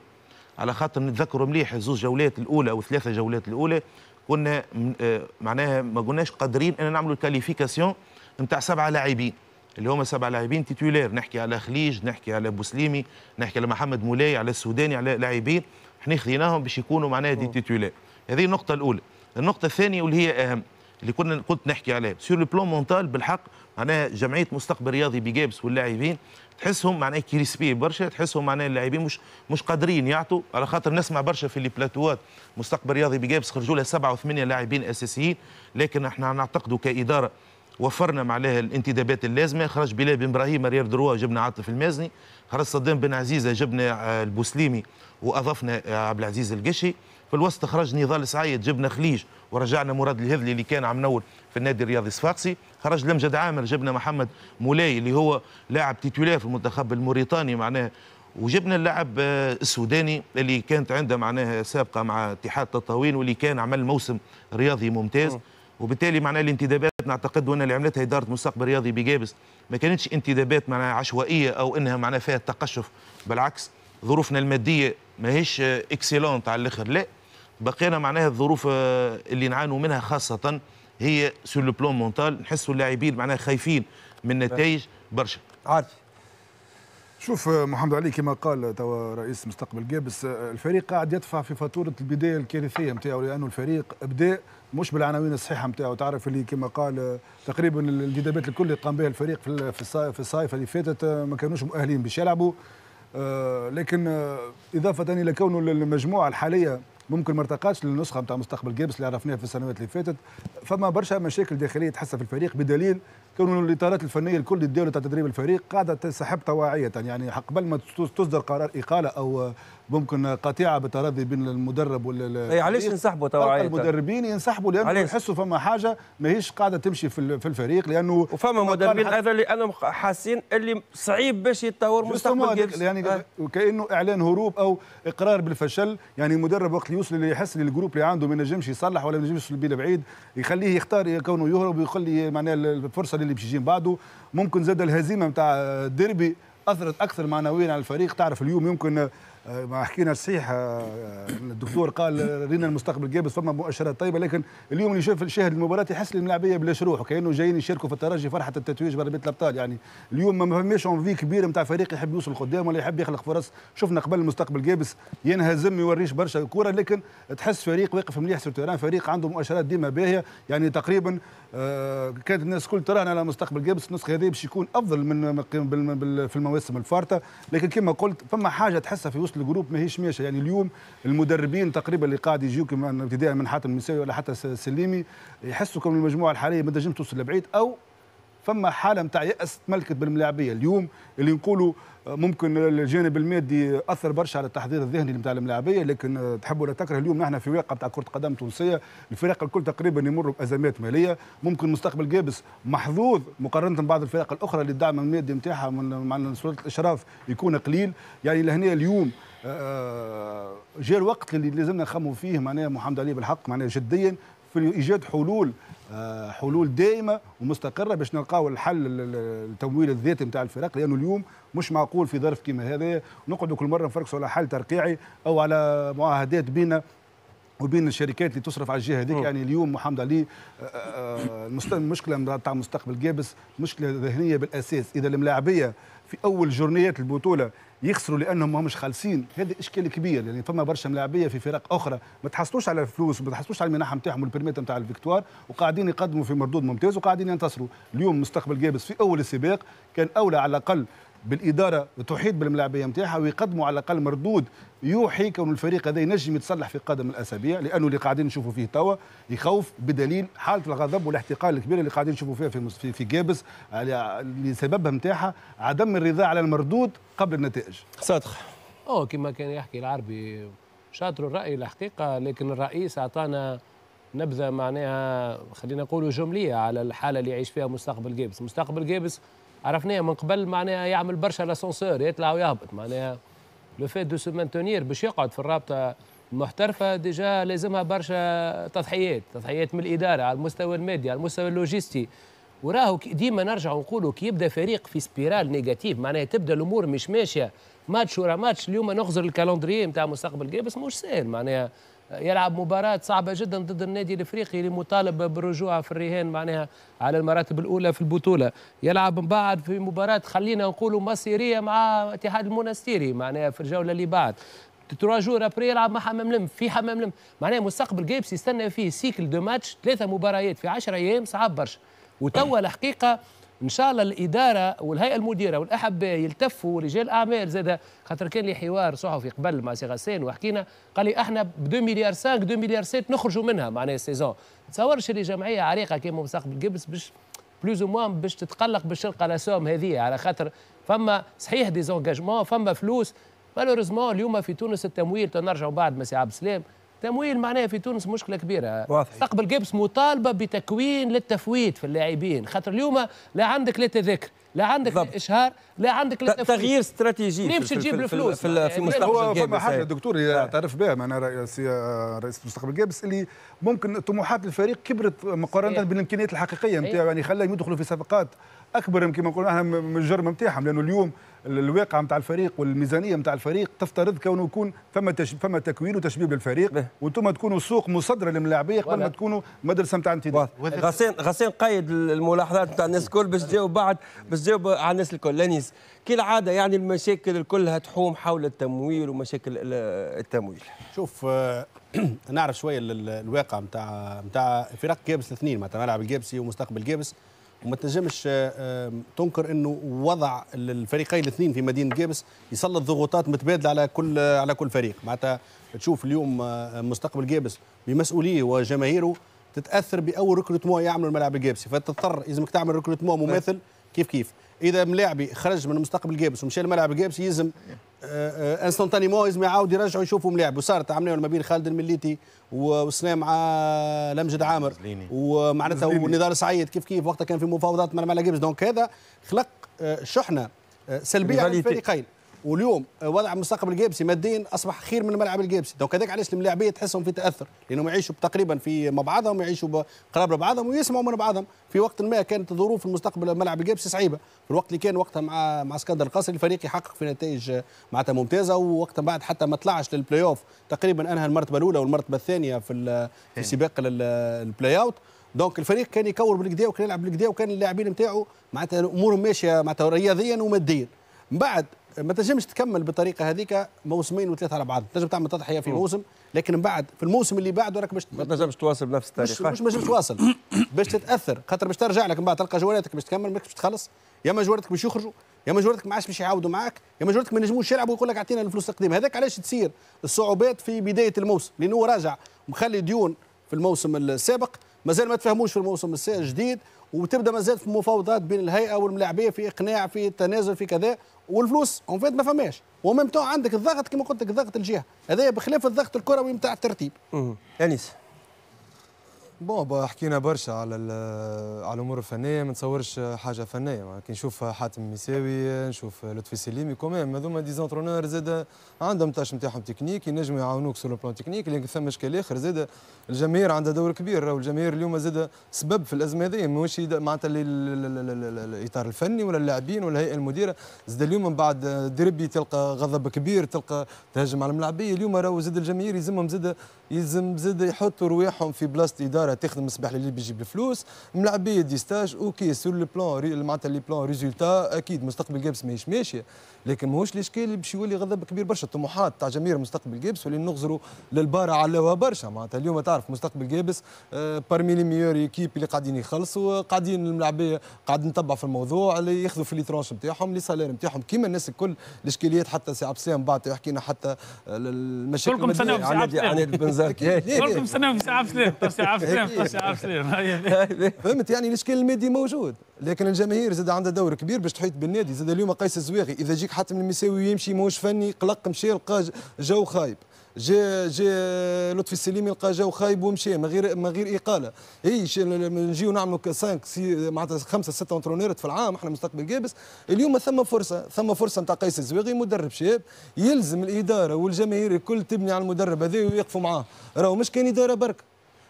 على خاطر نتذكروا مليح زوج جولات الاولى او ثلاثه جولات الاولى كنا آه، معناها ما قلناش قادرين ان نعملوا كاليفيكاسيون نتاع سبعه لاعبين اللي هما سبعه لاعبين تيتولير نحكي على خليج نحكي على بوسليمي نحكي على محمد مولاي على السوداني على لاعبين احنا خذيناهم باش يكونوا معناها دي تيتولير هذه النقطه الاولى النقطه الثانيه واللي هي اهم اللي كنا كنت نحكي عليه سور لو بلون مونتال بالحق معناها جمعيه مستقبل رياضي بجابس واللاعبين تحسهم معناه كريسبي برشا تحسهم معناه اللاعبين مش مش قادرين يعطوا على خاطر نسمع برشا في البلاتوات مستقبل رياضي بجابس خرجوا له سبعه وثمانيه لاعبين اساسيين لكن احنا نعتقدوا كاداره وفرنا معناها الانتدابات اللازمه خرج بلال بن ابراهيم ريال دروا جبنا عاطف المازني خرج صدام بن عزيزه جبنا آه، البوسليمي واضفنا آه، عبد العزيز القشي في الوسط خرج نضال سعيد جبنا خليج ورجعنا مراد الهذلي اللي كان عم نول في النادي الرياضي الصفاقسي خرج لمجد عامر جبنا محمد مولاي اللي هو لاعب تيتولير في المنتخب الموريتاني معناه وجبنا اللاعب آه، السوداني اللي كانت عنده معناه سابقه مع اتحاد تطاوين واللي كان عمل موسم رياضي ممتاز وبالتالي معناه الانتدابات نعتقد ان اللي عملتها اداره مستقبل رياضي بجابس ما كانتش انتدابات معناها عشوائيه او انها معناها فيها تقشف بالعكس ظروفنا الماديه ماهيش اكسيلونت على الاخر لا بقينا معناها الظروف آه، اللي نعانوا منها خاصه هي سور لو بلون مونتال نحسوا اللاعبين معناها خايفين من نتائج برشا عارف شوف آه، محمد علي كما قال توا رئيس مستقبل جابس آه، الفريق قاعد يدفع في فاتوره البدايه الكارثيه نتاعو لانه الفريق بدا مش بالعناوين الصحيحه نتاعو تعرف اللي كما قال تقريبا الانتدابات الكل اللي قام بها الفريق في الصيف اللي فاتت ما كانوش مؤهلين باش يلعبوا آه، لكن آه، اضافه الى كونه المجموعه الحاليه ممكن ما للنسخه نتاع مستقبل جيبس اللي عرفناها في السنوات اللي فاتت فما برشا مشاكل داخليه تحسها في الفريق بدليل كون الاطارات الفنيه الكل الدوله تاع تدريب الفريق قاعده تسحب طواعيه يعني قبل ما تصدر قرار اقاله او آه، ممكن قطيعه بتراضي بين المدرب ولا اي علاش ينسحبوا توا المدربين ينسحبوا لانه يحسوا فما حاجه ماهيش قاعده تمشي في, الفريق لانه وفما مدربين اللي لانهم حاسين اللي صعيب باش يتطور مستقبل يعني آه. كانه اعلان هروب او اقرار بالفشل يعني المدرب وقت يوصل اللي يحس للجروب اللي عنده ما ينجمش يصلح ولا ما ينجمش يوصل بعيد لبعيد يخليه يختار كونه يهرب ويخلي معناها الفرصه اللي باش يجي بعده ممكن زاد الهزيمه نتاع الديربي اثرت اكثر معنويا على الفريق تعرف اليوم يمكن آه، ما حكينا صحيح آه، آه، الدكتور قال رينا المستقبل جابس فما مؤشرات طيبه لكن اليوم اللي يشوف شاهد المباراه يحس الملاعبيه بلاش روح وكانه جايين يشاركوا في الترجي فرحه التتويج بربيت الابطال يعني اليوم ما فماش اون في كبيره نتاع فريق يحب يوصل قدام ولا يحب يخلق فرص شفنا قبل المستقبل جابس ينهزم ما يوريش برشا كوره لكن تحس فريق واقف مليح في التيران فريق عنده مؤشرات ديما باهيه يعني تقريبا كانت الناس كل تراهن على مستقبل جابس النسخه هذه باش يكون افضل من في المواسم الفارطه لكن كما قلت فما حاجه تحسها في وسط الجروب ماهيش ماشيه يعني اليوم المدربين تقريبا اللي قاعد يجيو ابتداء من حاتم المساوي ولا حتى سليمي يحسوا كم المجموعه الحاليه ما تنجمش توصل لبعيد او فما حاله نتاع يأس تملكت بالملاعبيه اليوم اللي نقولوا آه، ممكن الجانب المادي اثر برشا على التحضير الذهني نتاع الملاعبيه لكن آه، تحب ولا تكره اليوم نحن في واقع نتاع كره قدم تونسيه الفرق الكل تقريبا يمروا بازمات ماليه ممكن مستقبل جابس محظوظ مقارنه ببعض الفرق الاخرى اللي الدعم المادي نتاعها من مع سلطه الاشراف يكون قليل يعني لهنا اليوم آه، جاء الوقت اللي لازمنا نخموا فيه معناها محمد علي بالحق معناها جديا في ايجاد حلول آه، حلول دائمه ومستقره باش نلقاو الحل التمويل الذاتي نتاع الفرق لانه اليوم مش معقول في ظرف كيما هذا نقعدوا كل مره نفركسوا على حل ترقيعي او على معاهدات بينا وبين الشركات اللي تصرف على الجهه هذيك يعني اليوم محمد علي المشكله آه، آه، تاع مستقبل جابس مشكله ذهنيه بالاساس اذا الملاعبيه في اول جورنيات البطوله يخسروا لانهم ما مش خالصين هذا اشكال كبير يعني فما برشا ملاعبيه في فرق اخرى ما تحصلوش على الفلوس وما تحصلوش على المنحه نتاعهم والبرميت نتاع الفيكتوار وقاعدين يقدموا في مردود ممتاز وقاعدين ينتصروا اليوم مستقبل جابس في اول السباق كان اولى على الاقل بالاداره تحيط بالملاعبيه نتاعها ويقدموا على الاقل مردود يوحي كون الفريق هذا ينجم يتصلح في قادم الاسابيع لانه اللي قاعدين نشوفوا فيه توا يخوف بدليل حاله الغضب والاحتقال الكبيره اللي قاعدين نشوفوا فيها في في, في جابس اللي سببها نتاعها عدم الرضا على المردود قبل النتائج. صادق. اوه كما كان يحكي العربي شاطر الراي الحقيقه لكن الرئيس اعطانا نبذه معناها خلينا نقولوا جمليه على الحاله اللي يعيش فيها مستقبل جابس، مستقبل جابس عرفناه من قبل معناها يعمل برشا لاسونسور يطلع ويهبط معناها لو فيت دو سو باش يقعد في الرابطه المحترفه ديجا لازمها برشا تضحيات تضحيات من الاداره على المستوى المادي على المستوى اللوجستي وراهو ديما نرجع نقولوا كي يبدا فريق في سبيرال نيجاتيف معناها تبدا الامور مش ماشيه ماتش ورا ماتش اليوم نخزر الكالندريي نتاع مستقبل بس مش سهل معناها يلعب مباراة صعبة جدا ضد النادي الافريقي اللي مطالب بالرجوع في الرهان معناها على المراتب الاولى في البطولة، يلعب من بعد في مباراة خلينا نقولوا مصيرية مع اتحاد المونستيري معناها في الجولة اللي بعد، تروا جور ابري يلعب مع حمام لم في حمام لم معناها مستقبل جيبس يستنى فيه سيكل دو ماتش ثلاثة مباريات في 10 ايام صعب برشا وتوا الحقيقة ان شاء الله الاداره والهيئه المديره والاحباء يلتفوا رجال اعمال زاد خاطر كان لي حوار صحفي قبل مع سي غسان وحكينا قال لي احنا ب 2 مليار 5 2 مليار 6 نخرجوا منها معناها السيزون تصورش اللي جمعيه عريقه كيما مستقبل قبس باش بلوز موان باش تتقلق باش تلقى لاسوم هذه على خاطر فما صحيح ديزونجاجمون فما فلوس مالوريزمون اليوم في تونس التمويل تنرجعوا بعد ما سي عبد السلام تمويل معناه في تونس مشكله كبيره واضح تقبل جيبس مطالبه بتكوين للتفويت في اللاعبين خاطر اليوم لا عندك لا تذاكر لا عندك ضبط. الاشهار لا عندك لا تغيير استراتيجي منين تجيب الفلوس في, في, في, إيه، في مستقبل هو فما حاجه إيه. دكتور اعترف نعم. بها معنا رئيس رئيس مستقبل جابس اللي ممكن طموحات الفريق كبرت مقارنه إيه. بالامكانيات الحقيقيه نتاعو يعني خلاهم يدخلوا في صفقات اكبر كما نقولوا احنا من الجرم نتاعهم لانه اليوم الواقع نتاع الفريق والميزانيه نتاع الفريق تفترض كونه يكون فما تش... فما تكوين وتشبيب للفريق وانتم تكونوا سوق مصدره للملاعبيه قبل ما تكونوا مدرسه نتاع انتداب غسان غسان قيد الملاحظات نتاع الناس الكل باش تجاوب بعد باش تجاوب على الناس الكل لانيس كالعاده يعني المشاكل كلها تحوم حول التمويل ومشاكل التمويل شوف آه، نعرف شويه الواقع نتاع نتاع فرق جابس الاثنين معناتها ملعب الجابسي ومستقبل جابس وما تنجمش آه، تنكر انه وضع الفريقين الاثنين في مدينه جابس يسلط ضغوطات متبادله على كل على كل فريق معناتها تشوف اليوم آه، مستقبل جابس بمسؤوليه وجماهيره تتاثر باول ريكروتمون يعملوا الملعب الجابسي فتضطر لازمك تعمل ريكروتمون مماثل كيف كيف اذا ملاعبي خرج من مستقبل جابس ومشى الملعب الجابسي يلزم انستونتاني آه، آه، لازم يعاود يرجعوا يشوفوا لعبوا صارت عملنا ما بين خالد المليتي وسلام مع لمجد عامر ومعناتها ونضال سعيد كيف كيف وقتها كان في مفاوضات مع لاجيبز دونك هذا خلق آه، شحنه سلبيه الفريقين واليوم وضع مستقبل الجيبسي ماديا اصبح خير من ملعب الجيبسي هذاك علاش الملاعبيه تحسهم في تاثر لانهم يعيشوا تقريبا في مع بعضهم يعيشوا قراب لبعضهم ويسمعوا من بعضهم في وقت ما كانت ظروف المستقبل ملعب الجيبسي صعيبه في الوقت اللي كان وقتها مع مع اسكندر القصري الفريق يحقق في نتائج معناتها ممتازه ووقتها بعد حتى ما طلعش للبلاي اوف تقريبا انهى المرتبه الاولى والمرتبه الثانيه في في إيه. سباق البلاي اوت دونك الفريق كان يكور بالكدا وكان يلعب بالكدا وكان اللاعبين نتاعو معناتها امورهم ماشيه معناتها رياضيا وماديا من بعد ما تنجمش تكمل بالطريقه هذيك موسمين وثلاثه على بعض تنجم تعمل تضحيه في موسم لكن من بعد في الموسم اللي بعده راك باش ما تنجمش تواصل بنفس التاريخ مش مش تواصل باش تتاثر خاطر باش ترجع لك من بعد تلقى جوالاتك باش تكمل ماكش باش تخلص يا اما جوالاتك باش يخرجوا يا اما جوالاتك ما عادش باش يعاودوا معاك يا اما جوالاتك ما ينجموش يلعبوا ويقول لك اعطينا الفلوس القديمه هذاك علاش تصير الصعوبات في بدايه الموسم لانه راجع مخلي ديون في الموسم السابق مازال ما تفهموش في الموسم الجديد وتبدا مازال في مفاوضات بين الهيئه والملاعبيه في اقناع في تنازل في كذا والفلوس اون فيت ما فماش وميم عندك الضغط كما قلت لك ضغط الجهه هذا بخلاف الضغط الكروي نتاع الترتيب انيس بون حكينا برشا على على الامور الفنيه ما نتصورش حاجه فنيه معناها كي نشوف حاتم مساوي نشوف لطفي سليمي كومام هذوما دي زونترونور زاد عندهم تاش نتاعهم تكنيك ينجموا يعاونوك سو بلان تكنيك لكن ثم اشكال اخر زاد الجماهير عندها دور كبير راهو الجماهير اليوم زاد سبب في الازمه هذه ماهوش معناتها الاطار الفني ولا اللاعبين ولا الهيئه المديره زاد اليوم من بعد دربي تلقى غضب كبير تلقى تهجم على الملاعبيه اليوم راهو زاد الجماهير يلزمهم زاد يلزم زاد يحطوا رواحهم في بلاصه الاداره تخدم الصباح لليل بيجيب الفلوس ملعبيه دي ستاج اوكي سور لو بلان معناتها لي بلان ريزولتا اكيد مستقبل جابس ماهيش ماشيه لكن ماهوش الاشكال اللي باش يولي غضب كبير برشا الطموحات تاع جماهير مستقبل جيبس واللي نغزروا للبارة علاوها برشا معناتها اليوم تعرف مستقبل جيبس بارمي لي ميور ايكيب اللي قاعدين يخلصوا قاعدين الملاعبيه قاعد نتبع في الموضوع اللي ياخذوا في لي ترونش نتاعهم لي سالير نتاعهم كيما الناس الكل الاشكاليات حتى سي عبسام بعد يحكينا حتى المشاكل آه، كلكم تستناو في سي عبسام كلكم تستناو في سي عبسام سي سي فهمت يعني الاشكال المادي موجود لكن الجماهير زاد عندها دور كبير باش تحيط بالنادي زاد اليوم قيس الزواغي اذا جيك حاتم المساوي يمشي ماهوش فني قلق مشى لقى جو خايب جا جا لطفي السليمي لقى جو خايب ومشى من غير من غير اقاله اي نجيو نعملوا 5 معناتها خمسه سته اونترونيرات في العام احنا مستقبل جابس اليوم ثم فرصه ثم فرصه نتاع قيس الزويغي مدرب شاب يلزم الاداره والجماهير الكل تبني على المدرب هذا ويقفوا معاه راهو مش كان اداره برك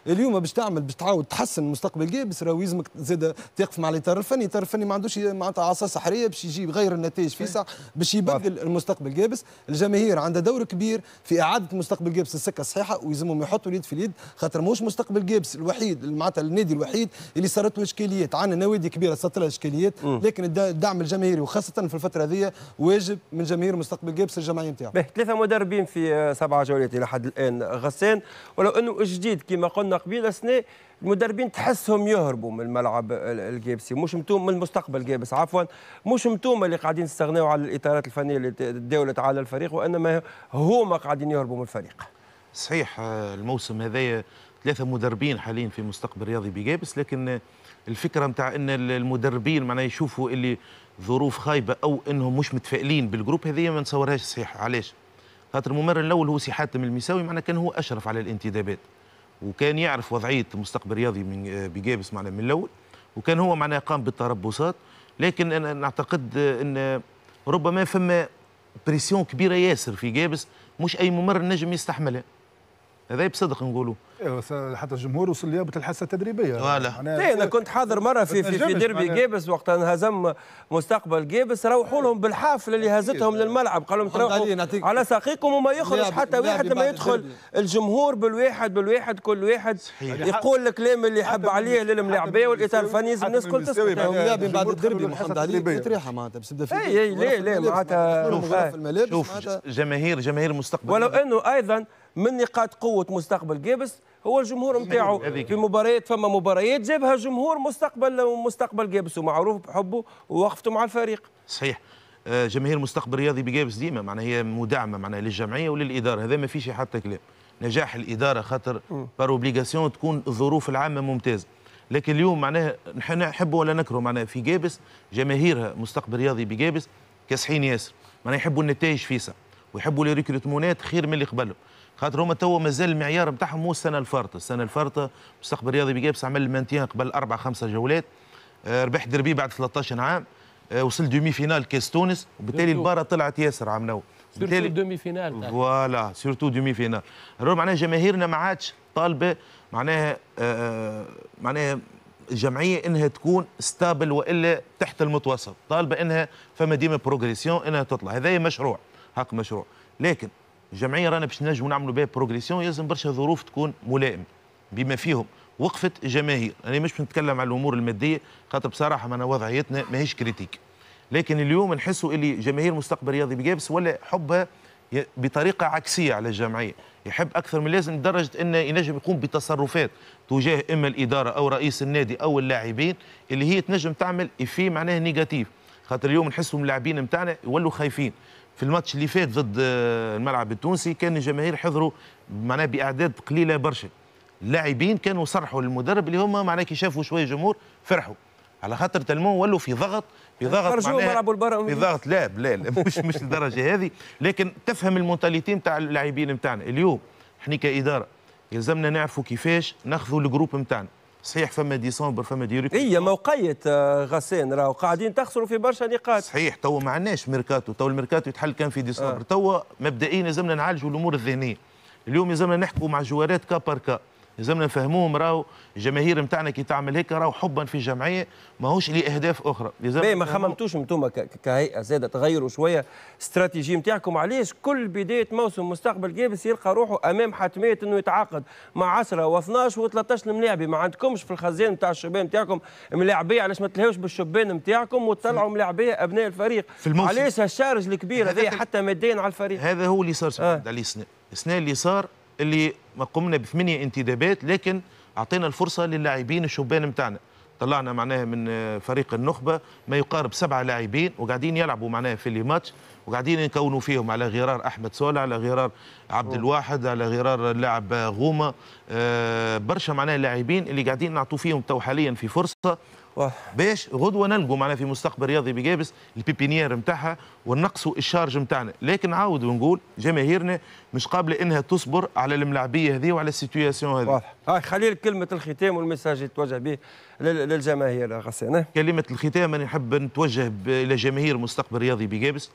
اليوم باش تعمل باش تعاود تحسن مستقبل بس راهو يلزمك زاد تقف مع الاطار الفني الاطار الفني ما عندوش معناتها عصا سحريه باش يجيب غير النتائج في ساعه باش يبدل المستقبل جابس الجماهير عندها دور كبير في اعاده مستقبل جابس السكه الصحيحه ويلزمهم يحطوا اليد في اليد خاطر ماهوش مستقبل جابس الوحيد معناتها النادي الوحيد اللي صارت له اشكاليات عندنا نوادي كبيره صارت لها اشكاليات لكن الدعم الجماهيري وخاصه في الفتره هذه واجب من جماهير مستقبل جابس الجمعيه نتاعو ثلاثه مدربين في سبعه جولات الى حد الان غسان ولو انه جديد كما قلنا قبيله سنه المدربين تحسهم يهربوا من الملعب الجيبسي مش متوم من المستقبل جيبس عفوا مش متوم اللي قاعدين يستغناوا على الاطارات الفنيه اللي تداولت على الفريق وانما هما قاعدين يهربوا من الفريق صحيح آه، الموسم هذايا ثلاثه مدربين حاليا في مستقبل رياضي بجيبس لكن الفكره نتاع ان المدربين معناها يشوفوا اللي ظروف خايبه او انهم مش متفائلين بالجروب هذه ما نصورهاش صحيح علاش خاطر الممرن الاول هو سي حاتم المساوي معناها كان هو اشرف على الانتدابات وكان يعرف وضعيه مستقبل الرياضي من آه، بجابس معنا من الاول وكان هو معنا قام بالتربصات لكن انا نعتقد آه، ان ربما فما بريسيون كبيره ياسر في جابس مش اي ممر نجم يستحملها هذا بصدق نقولوا إيه، حتى الجمهور وصل لي الحصه التدريبيه فوالا إيه، انا, كنت حاضر مره في في, في ديربي جيبس وقتها انهزم مستقبل جيبس روحوا لهم بالحافله اللي هزتهم للملعب قالوا لهم تروحوا على ساقيكم وما يخرج حتى واحد لما يدخل الجمهور بالواحد بالواحد كل واحد يقول الكلام اللي يحب عليه للملاعبيه والاطار الفني لازم الناس الكل تسمع من بعد الدربي محمد علي تريحه معناتها بسبب تبدا إيه، في اي ليه ليه معناتها شوف جماهير جماهير مستقبل ولو انه ايضا من نقاط قوه مستقبل جيبس هو الجمهور نتاعو في مباريات فما مباريات جابها جمهور مستقبل مستقبل جيبس ومعروف بحبه ووقفته مع الفريق صحيح آه، جماهير مستقبل رياضي بجيبس ديما معناها هي مدعمه معناها للجمعيه وللاداره هذا ما فيش حتى كلام نجاح الاداره خاطر بار اوبليغاسيون تكون الظروف العامه ممتازه لكن اليوم معناها نحبوا ولا نكره معناها في جابس جماهيرها مستقبل رياضي بجابس كاسحين ياسر معناها يحبوا النتائج فيسا ويحبوا لي ريكروتمونات خير من اللي قبلهم خاطر هما توا مازال المعيار نتاعهم مو السنه الفارطه، السنه الفارطه مستقبل رياضي بقابس عمل المانتيان قبل اربع خمسه جولات آه، ربح دربي بعد 13 عام آه، وصل دومي فينال كاس تونس وبالتالي البارة طلعت ياسر عام نو سيرتو دومي فينال فوالا سيرتو دومي فينال معناها جماهيرنا ما عادش طالبه معناها آه، معناها الجمعيه انها تكون ستابل والا تحت المتوسط طالبه انها فما ديما بروغريسيون انها تطلع هذا مشروع حق مشروع لكن الجمعيه رانا باش نجموا نعملوا بها بروغريسيون يلزم برشا ظروف تكون ملائمه بما فيهم وقفه جماهير انا مش نتكلم على الامور الماديه خاطر بصراحه معنا وضعيتنا ماهيش كريتيك لكن اليوم نحسوا اللي جماهير مستقبل رياضي بجابس ولا حبها بطريقه عكسيه على الجمعيه يحب اكثر من لازم لدرجه انه ينجم يقوم بتصرفات تجاه اما الاداره او رئيس النادي او اللاعبين اللي هي تنجم تعمل في معناه نيجاتيف خاطر اليوم نحسهم اللاعبين نتاعنا يولوا خايفين في الماتش اللي فات ضد آه، الملعب التونسي كان الجماهير حضروا معناها باعداد قليله برشا اللاعبين كانوا صرحوا للمدرب اللي هما معناها كي شافوا شويه جمهور فرحوا على خاطر تلمو ولوا في ضغط في ضغط في ضغط لا لا, لا مش مش للدرجه هذه لكن تفهم المونتاليتي نتاع اللاعبين نتاعنا اليوم احنا كاداره يلزمنا نعرفوا كيفاش ناخذوا الجروب نتاعنا صحيح فما ديسمبر فما ديريكت هي موقيت آه، غسان راهو قاعدين تخسروا في برشا نقاط صحيح تو ما عندناش ميركاتو تو الميركاتو يتحل كان في ديسمبر آه. تو مبدئيا لازمنا نعالجوا الامور الذهنيه اليوم لازمنا نحكوا مع جوارات كا بار كا لازمنا نفهموهم راهو الجماهير نتاعنا كي تعمل هيك راهو حبا في جمعيه ماهوش لاهداف اخرى لازم ما خممتوش انتم كهيئه زاده تغيروا شويه استراتيجي نتاعكم علاش كل بدايه موسم مستقبل جابس يلقى روحه امام حتميه انه يتعاقد مع 10 و12 و13 ملاعبي ما عندكمش في الخزان نتاع الشبان نتاعكم ملاعبيه علاش ما تلهوش بالشبان نتاعكم وتطلعوا ملاعبيه ابناء الفريق علاش هالشارج الكبير هذا حتى ماديا على الفريق هذا هو اللي صار آه. علي السنه السنه اللي صار اللي قمنا بثمانيه انتدابات لكن اعطينا الفرصه للاعبين الشبان بتاعنا طلعنا معناها من فريق النخبه ما يقارب سبعه لاعبين وقاعدين يلعبوا معناها في لي ماتش وقاعدين يكونوا فيهم على غرار احمد سولا على غرار عبد الواحد على غرار اللاعب غومه آه، برشا معناها لاعبين اللي قاعدين نعطوا فيهم تو حاليا في فرصه باش غدوه نلقوا معناها في مستقبل رياضي بجابس البيبينيير نتاعها ونقصوا الشارج نتاعنا لكن نعاود ونقول جماهيرنا مش قابله انها تصبر على الملاعبيه هذه وعلى السيتوياسيون هذه واضح آه خلي كلمه الختام والمساج اللي توجه به للجماهير غسان كلمه الختام انا نحب نتوجه الى جماهير مستقبل رياضي بجابس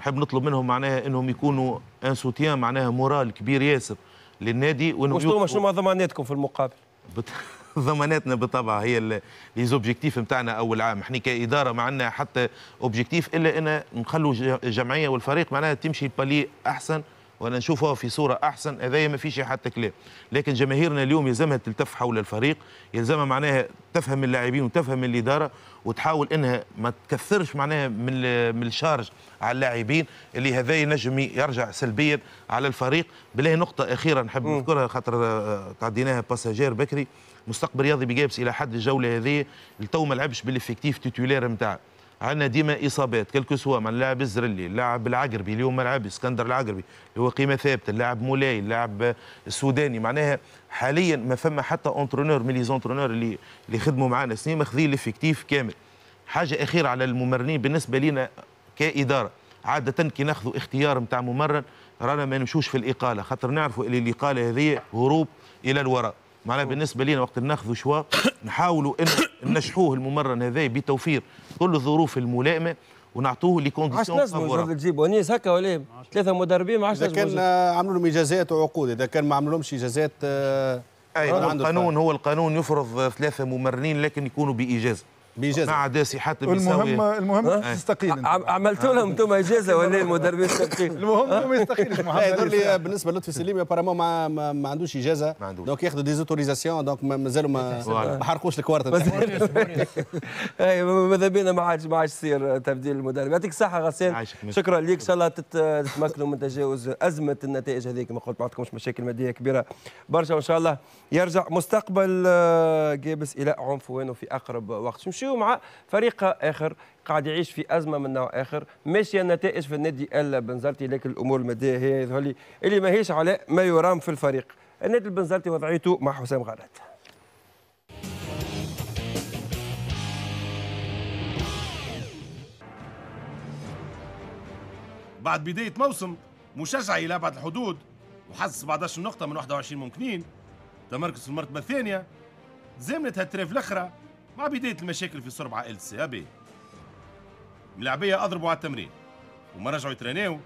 نحب نطلب منهم معناها انهم يكونوا ان سوتيان معناها مورال كبير ياسر للنادي وانهم شنو شنو ضماناتكم في المقابل ضماناتنا بالطبع هي لي زوبجيكتيف نتاعنا اول عام احنا كاداره ما عندنا حتى اوبجيكتيف الا ان نخلوا الجمعيه والفريق معناها تمشي بالي احسن وانا نشوفها في صوره احسن هذايا ما فيش حتى كلام لكن جماهيرنا اليوم يلزمها تلتف حول الفريق يلزمها معناها تفهم اللاعبين وتفهم الاداره وتحاول انها ما تكثرش معناها من من الشارج على اللاعبين اللي هذا ينجم يرجع سلبيا على الفريق بالله نقطه اخيره نحب نذكرها خاطر تعديناها باساجير بكري مستقبل رياضي بجابس الى حد الجوله هذه لتو ما لعبش بالافكتيف تيتولير نتاع عندنا ديما اصابات كلكو سوا من اللاعب الزرلي اللاعب العقربي اليوم ملعبي اسكندر العقربي اللي هو قيمه ثابته اللاعب مولاي اللاعب السوداني معناها حاليا ما فما حتى اونترونور من لي زونترونور اللي اللي خدموا معنا سنين ماخذين الافكتيف كامل حاجه اخيره على الممرنين بالنسبه لنا كاداره عاده كي ناخذوا اختيار نتاع ممرن رانا ما نمشوش في الاقاله خاطر نعرفوا اللي الاقاله هذه هروب الى الوراء معناها بالنسبه لنا وقت ناخذوا شواء نحاولوا ان نشحوه الممرن هذا بتوفير كل الظروف الملائمه ونعطوه لي كونديسيون عادش لازم تجيبوا ونيس هكا ولا إيه؟ ثلاثه مدربين ما عادش اذا كان عملوا لهم اجازات وعقود اذا كان ما عملوا اجازات آه، اي القانون هو القانون يفرض ثلاثه ممرنين لكن يكونوا باجازه بإجازة مع داسي حاتم المهم المهم تستقيل عملتوا لهم انتم آه. إجازة ولا إيه المدربين يستقيل المهم ما يستقيلش يقول لي بالنسبة للطفي سليم ابارامون ما, ما, عندوش إجازة دونك ياخذوا ديزوتوريزاسيون دونك مازالوا ما, حرقوش الكوارت ماذا بينا ما عادش ما عادش يصير تبديل المدرب يعطيك الصحة غسان شكرا ليك إن شاء الله تتمكنوا من تجاوز أزمة النتائج هذيك ما قلت ما عندكمش مشاكل مادية كبيرة برشا وإن شاء الله يرجع مستقبل آه، جابس إلى عنفوانه في أقرب وقت يمشيو مع فريق اخر قاعد يعيش في ازمه من نوع اخر ماشيه النتائج في النادي البنزرتي لكن الامور الماديه هي يظهر لي اللي ماهيش على ما يرام في الفريق النادي البنزرتي وضعيته مع حسام غارات بعد بداية موسم مشجع إلى بعد الحدود وحس 17 نقطة من 21 ممكنين تمركز في المرتبة الثانية زامنت هالتريف الأخرى مع بداية المشاكل في صرب عائلة ابي ملعبية أضربوا على التمرين وما رجعوا يترناو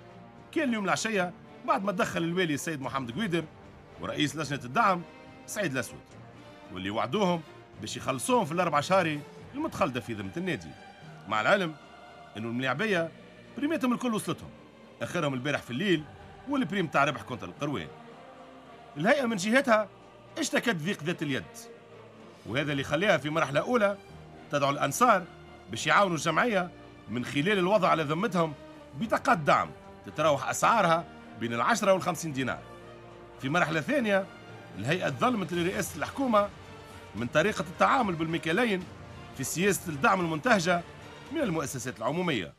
كان اليوم العشية بعد ما تدخل الوالي السيد محمد قويدر ورئيس لجنة الدعم سعيد الأسود واللي وعدوهم باش يخلصوهم في الأربع شهري المتخلدة في ذمة النادي مع العلم أنه الملاعبية بريماتهم الكل وصلتهم آخرهم البارح في الليل والبريم تاع ربح كونتر القروان الهيئة من جهتها اشتكت ضيق ذات اليد وهذا اللي خلاها في مرحلة أولى تدعو الأنصار باش يعاونوا الجمعية من خلال الوضع على ذمتهم بطاقات دعم تتراوح أسعارها بين العشرة والخمسين دينار في مرحلة ثانية الهيئة ظلمت لرئاسة الحكومة من طريقة التعامل بالميكالين في سياسة الدعم المنتهجة من المؤسسات العمومية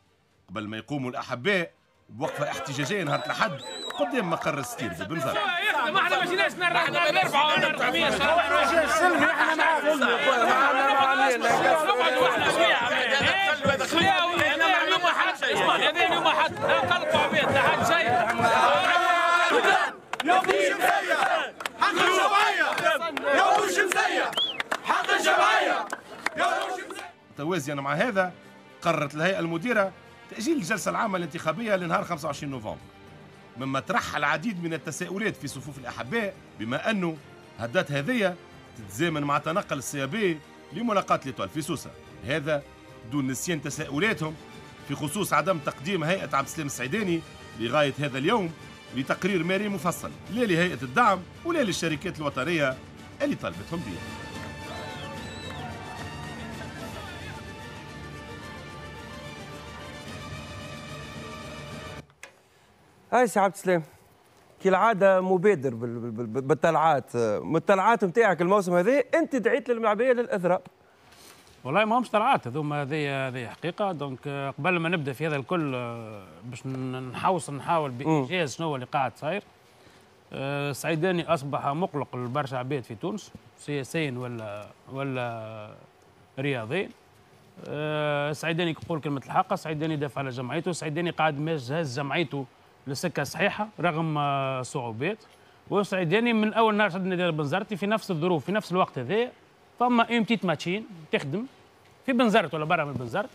قبل ما يقوموا الأحباء بوقفة احتجاجية نهار الأحد قدام مقر الستير ببنزرت نعم. ما احنا سلمي احنا معاك توازيا مع هذا قررت الهيئه المديره تاجيل الجلسه العامه الانتخابيه لنهار 25 نوفمبر مما طرح العديد من التساؤلات في صفوف الأحباء بما أنه هدات هذية تتزامن مع تنقل السيابي لملاقاة ليطوال في سوسة هذا دون نسيان تساؤلاتهم في خصوص عدم تقديم هيئة عبد السلام السعيداني لغاية هذا اليوم لتقرير مالي مفصل لا لهيئة الدعم ولا للشركات الوطنية اللي طالبتهم بيه هاي سي عبد السلام كالعاده مبادر بالطلعات من الطلعات نتاعك الموسم هذا انت دعيت للملعبيه للاثراء والله ما همش طلعات هذوما هذه هذه حقيقه دونك آه، قبل ما نبدا في هذا الكل آه، باش نحوص نحاول بايجاز شنو اللي قاعد صاير آه، سعيداني اصبح مقلق لبرشا عباد في تونس سياسيين ولا ولا رياضيين سعيداني يقول كلمه الحق سعيداني دافع على جمعيته سعيداني قاعد مجهز جمعيته لسكه صحيحه رغم الصعوبات آه، يعني من اول نهار شدنا ندير بنزرتي في نفس الظروف في نفس الوقت هذا فما اون بتيت ماتشين تخدم في بنزرت ولا برا من بنزرت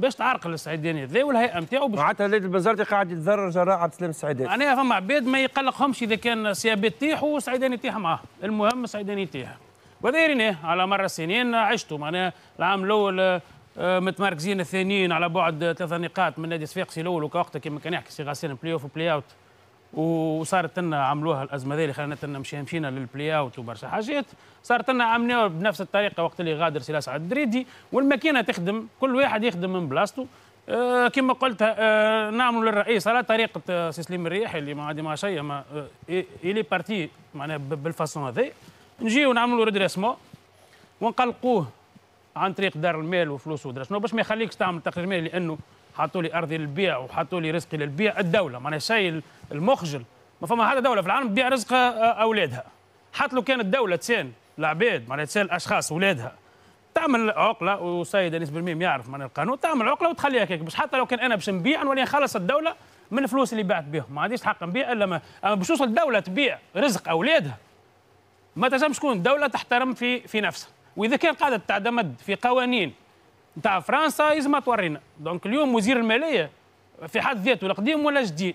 باش تعرقل السعيداني هذا والهيئه نتاعو باش معناتها ولاد البنزرتي قاعد يتضرر جراء عبد السلام السعيداني معناها فما عباد ما يقلقهمش اذا كان سيابات تطيح والسعيداني يطيح معاه المهم السعيداني يطيح وذا ريناه على مر السنين عشتوا معناها العام الاول آه، آه، متمركزين الثانيين على بعد ثلاثة نقاط من نادي صفاقسي الاول وكوقتها كما كان يحكي سي غاسين بلاي اوف وبلاي اوت وصارت لنا عملوها الازمه ذي اللي خلت لنا مشي مشينا للبلاي اوت وبرشا حاجات صارت لنا عملناها بنفس الطريقه وقت اللي غادر سي سعد الدريدي والماكينه تخدم كل واحد يخدم من بلاصته آه كما قلت آه نعملوا للرئيس على طريقه آه سي سليم الرياحي اللي ما عندي ما شيء ما آه الي بارتي معناها بالفاسون هذا نجيو نعملوا ريدريسمون ونقلقوه عن طريق دار المال وفلوس ودرا شنو باش ما يخليكش تعمل تقرير مالي لانه حطوا لي ارضي للبيع وحطوا لي رزقي للبيع الدوله معناها الشيء المخجل ما فما حتى دوله في العالم تبيع رزق آه، آه، اولادها حتى لو كانت الدوله تسان العباد معناها تسان الاشخاص اولادها تعمل عقله وسيد انيس بالميم يعرف معناها القانون تعمل عقله وتخليها كيك باش حتى لو كان انا باش نبيع ولا نخلص الدوله من الفلوس اللي بعت بهم ما عنديش حق نبيع الا ما اما باش توصل الدوله تبيع رزق اولادها ما تنجمش تكون دوله تحترم في في نفسها واذا كان قاعده تعتمد في قوانين نتاع فرنسا لازم تورينا دونك اليوم وزير الماليه في حد ذاته لا قديم ولا جديد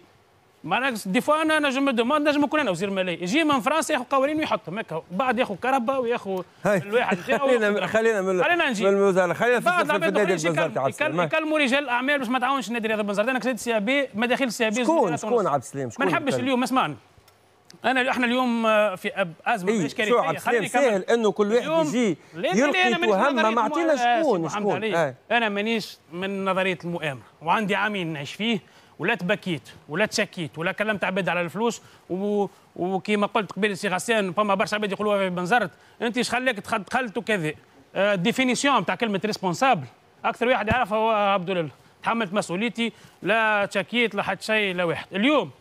ما دي فوا انا نجم دوموند نجم نكون انا وزير الماليه يجي من فرنسا ياخذ قوانين ويحطهم هكا بعد ياخذ كهرباء وياخذ الواحد خلينا خلينا من خلينا نجي من الوزاره خلينا في, في النادي السلام يكلموا رجال الاعمال باش ما تعاونش النادي الرياضي بنزرت انا كسيت سي بي مداخل سي بي شكون شكون عبد السلام شكون ما نحبش اليوم اسمعني انا احنا اليوم آه، في ازمه إيه؟ اشكاليه شو سهل انه كل واحد يجي يلقي تهمه ما اعطينا شكون آه، شكون آه. انا مانيش من نظريه المؤامره وعندي عامين نعيش فيه ولا تبكيت ولا تشكيت ولا كلمت عباد على الفلوس و... وكما قلت قبل سي غسان فما برشا عباد يقولوا بنزرت انت ايش خلاك دخلت وكذا الديفينيسيون تاع كلمه ريسبونسابل اكثر واحد يعرفها هو عبد الله تحملت مسؤوليتي لا تشكيت لا حد شيء لا واحد اليوم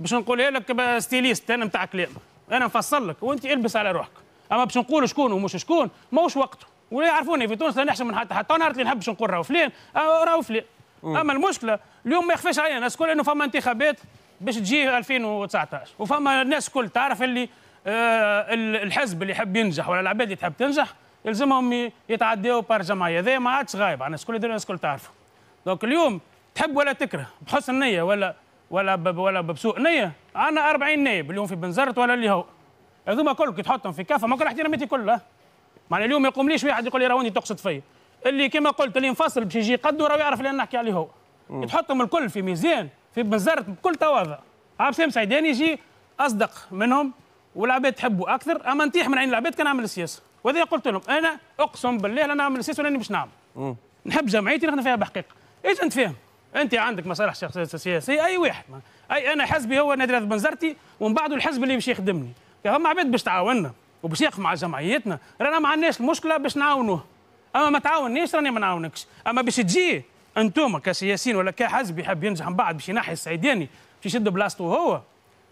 باش نقولها لك ستيليست انا نتاع كلام انا نفصل لك وانت البس على روحك اما باش نقول شكون ومش شكون ماهوش وقته ولا يعرفوني في تونس لا نحشم من حتى حتى نهار اللي نحب باش نقول راهو فلان آه، راهو فلان اما المشكله اليوم ما يخفاش علينا الناس الكل انه فما انتخابات باش تجي 2019 وفما الناس الكل تعرف اللي آه الحزب اللي يحب ينجح ولا العباد اللي تحب تنجح يلزمهم يتعداو بار جمعيه هذا ما عادش غايب على الناس الكل الناس الكل تعرفه دونك اليوم تحب ولا تكره بحسن نيه ولا ولا ولا ببسوق نيه عندنا 40 نائب اليوم في بنزرت ولا اللي هو هذوما كل كي تحطهم في كافه ما كل احتراماتي كلها معنى اليوم ما يقومليش واحد يقول لي راوني تقصد فيا اللي كما قلت اللي انفصل باش يجي قد راه يعرف اللي نحكي عليه هو تحطهم الكل في ميزان في بنزرت بكل تواضع عبد السلام سعيدان يجي اصدق منهم والعباد تحبوا اكثر اما نطيح من عين العباد نعمل السياسه وهذا قلت لهم انا اقسم بالله لا نعمل السياسه ولا باش نعمل مم. نحب جمعيتي نخدم فيها بحقيقه ايش انت فاهم انت عندك مصالح شخصيه سياسيه اي واحد اي انا حزبي هو نادي بنزرتي ومن بعده الحزب اللي باش يخدمني فما عباد باش تعاوننا وباش يقف مع جمعيتنا رانا ما عندناش المشكله باش نعاونوه اما ما تعاونيش راني ما نعاونكش اما باش تجي انتم كسياسيين ولا كحزب يحب ينجح من بعد باش ينحي السعيداني باش يشد بلاصته هو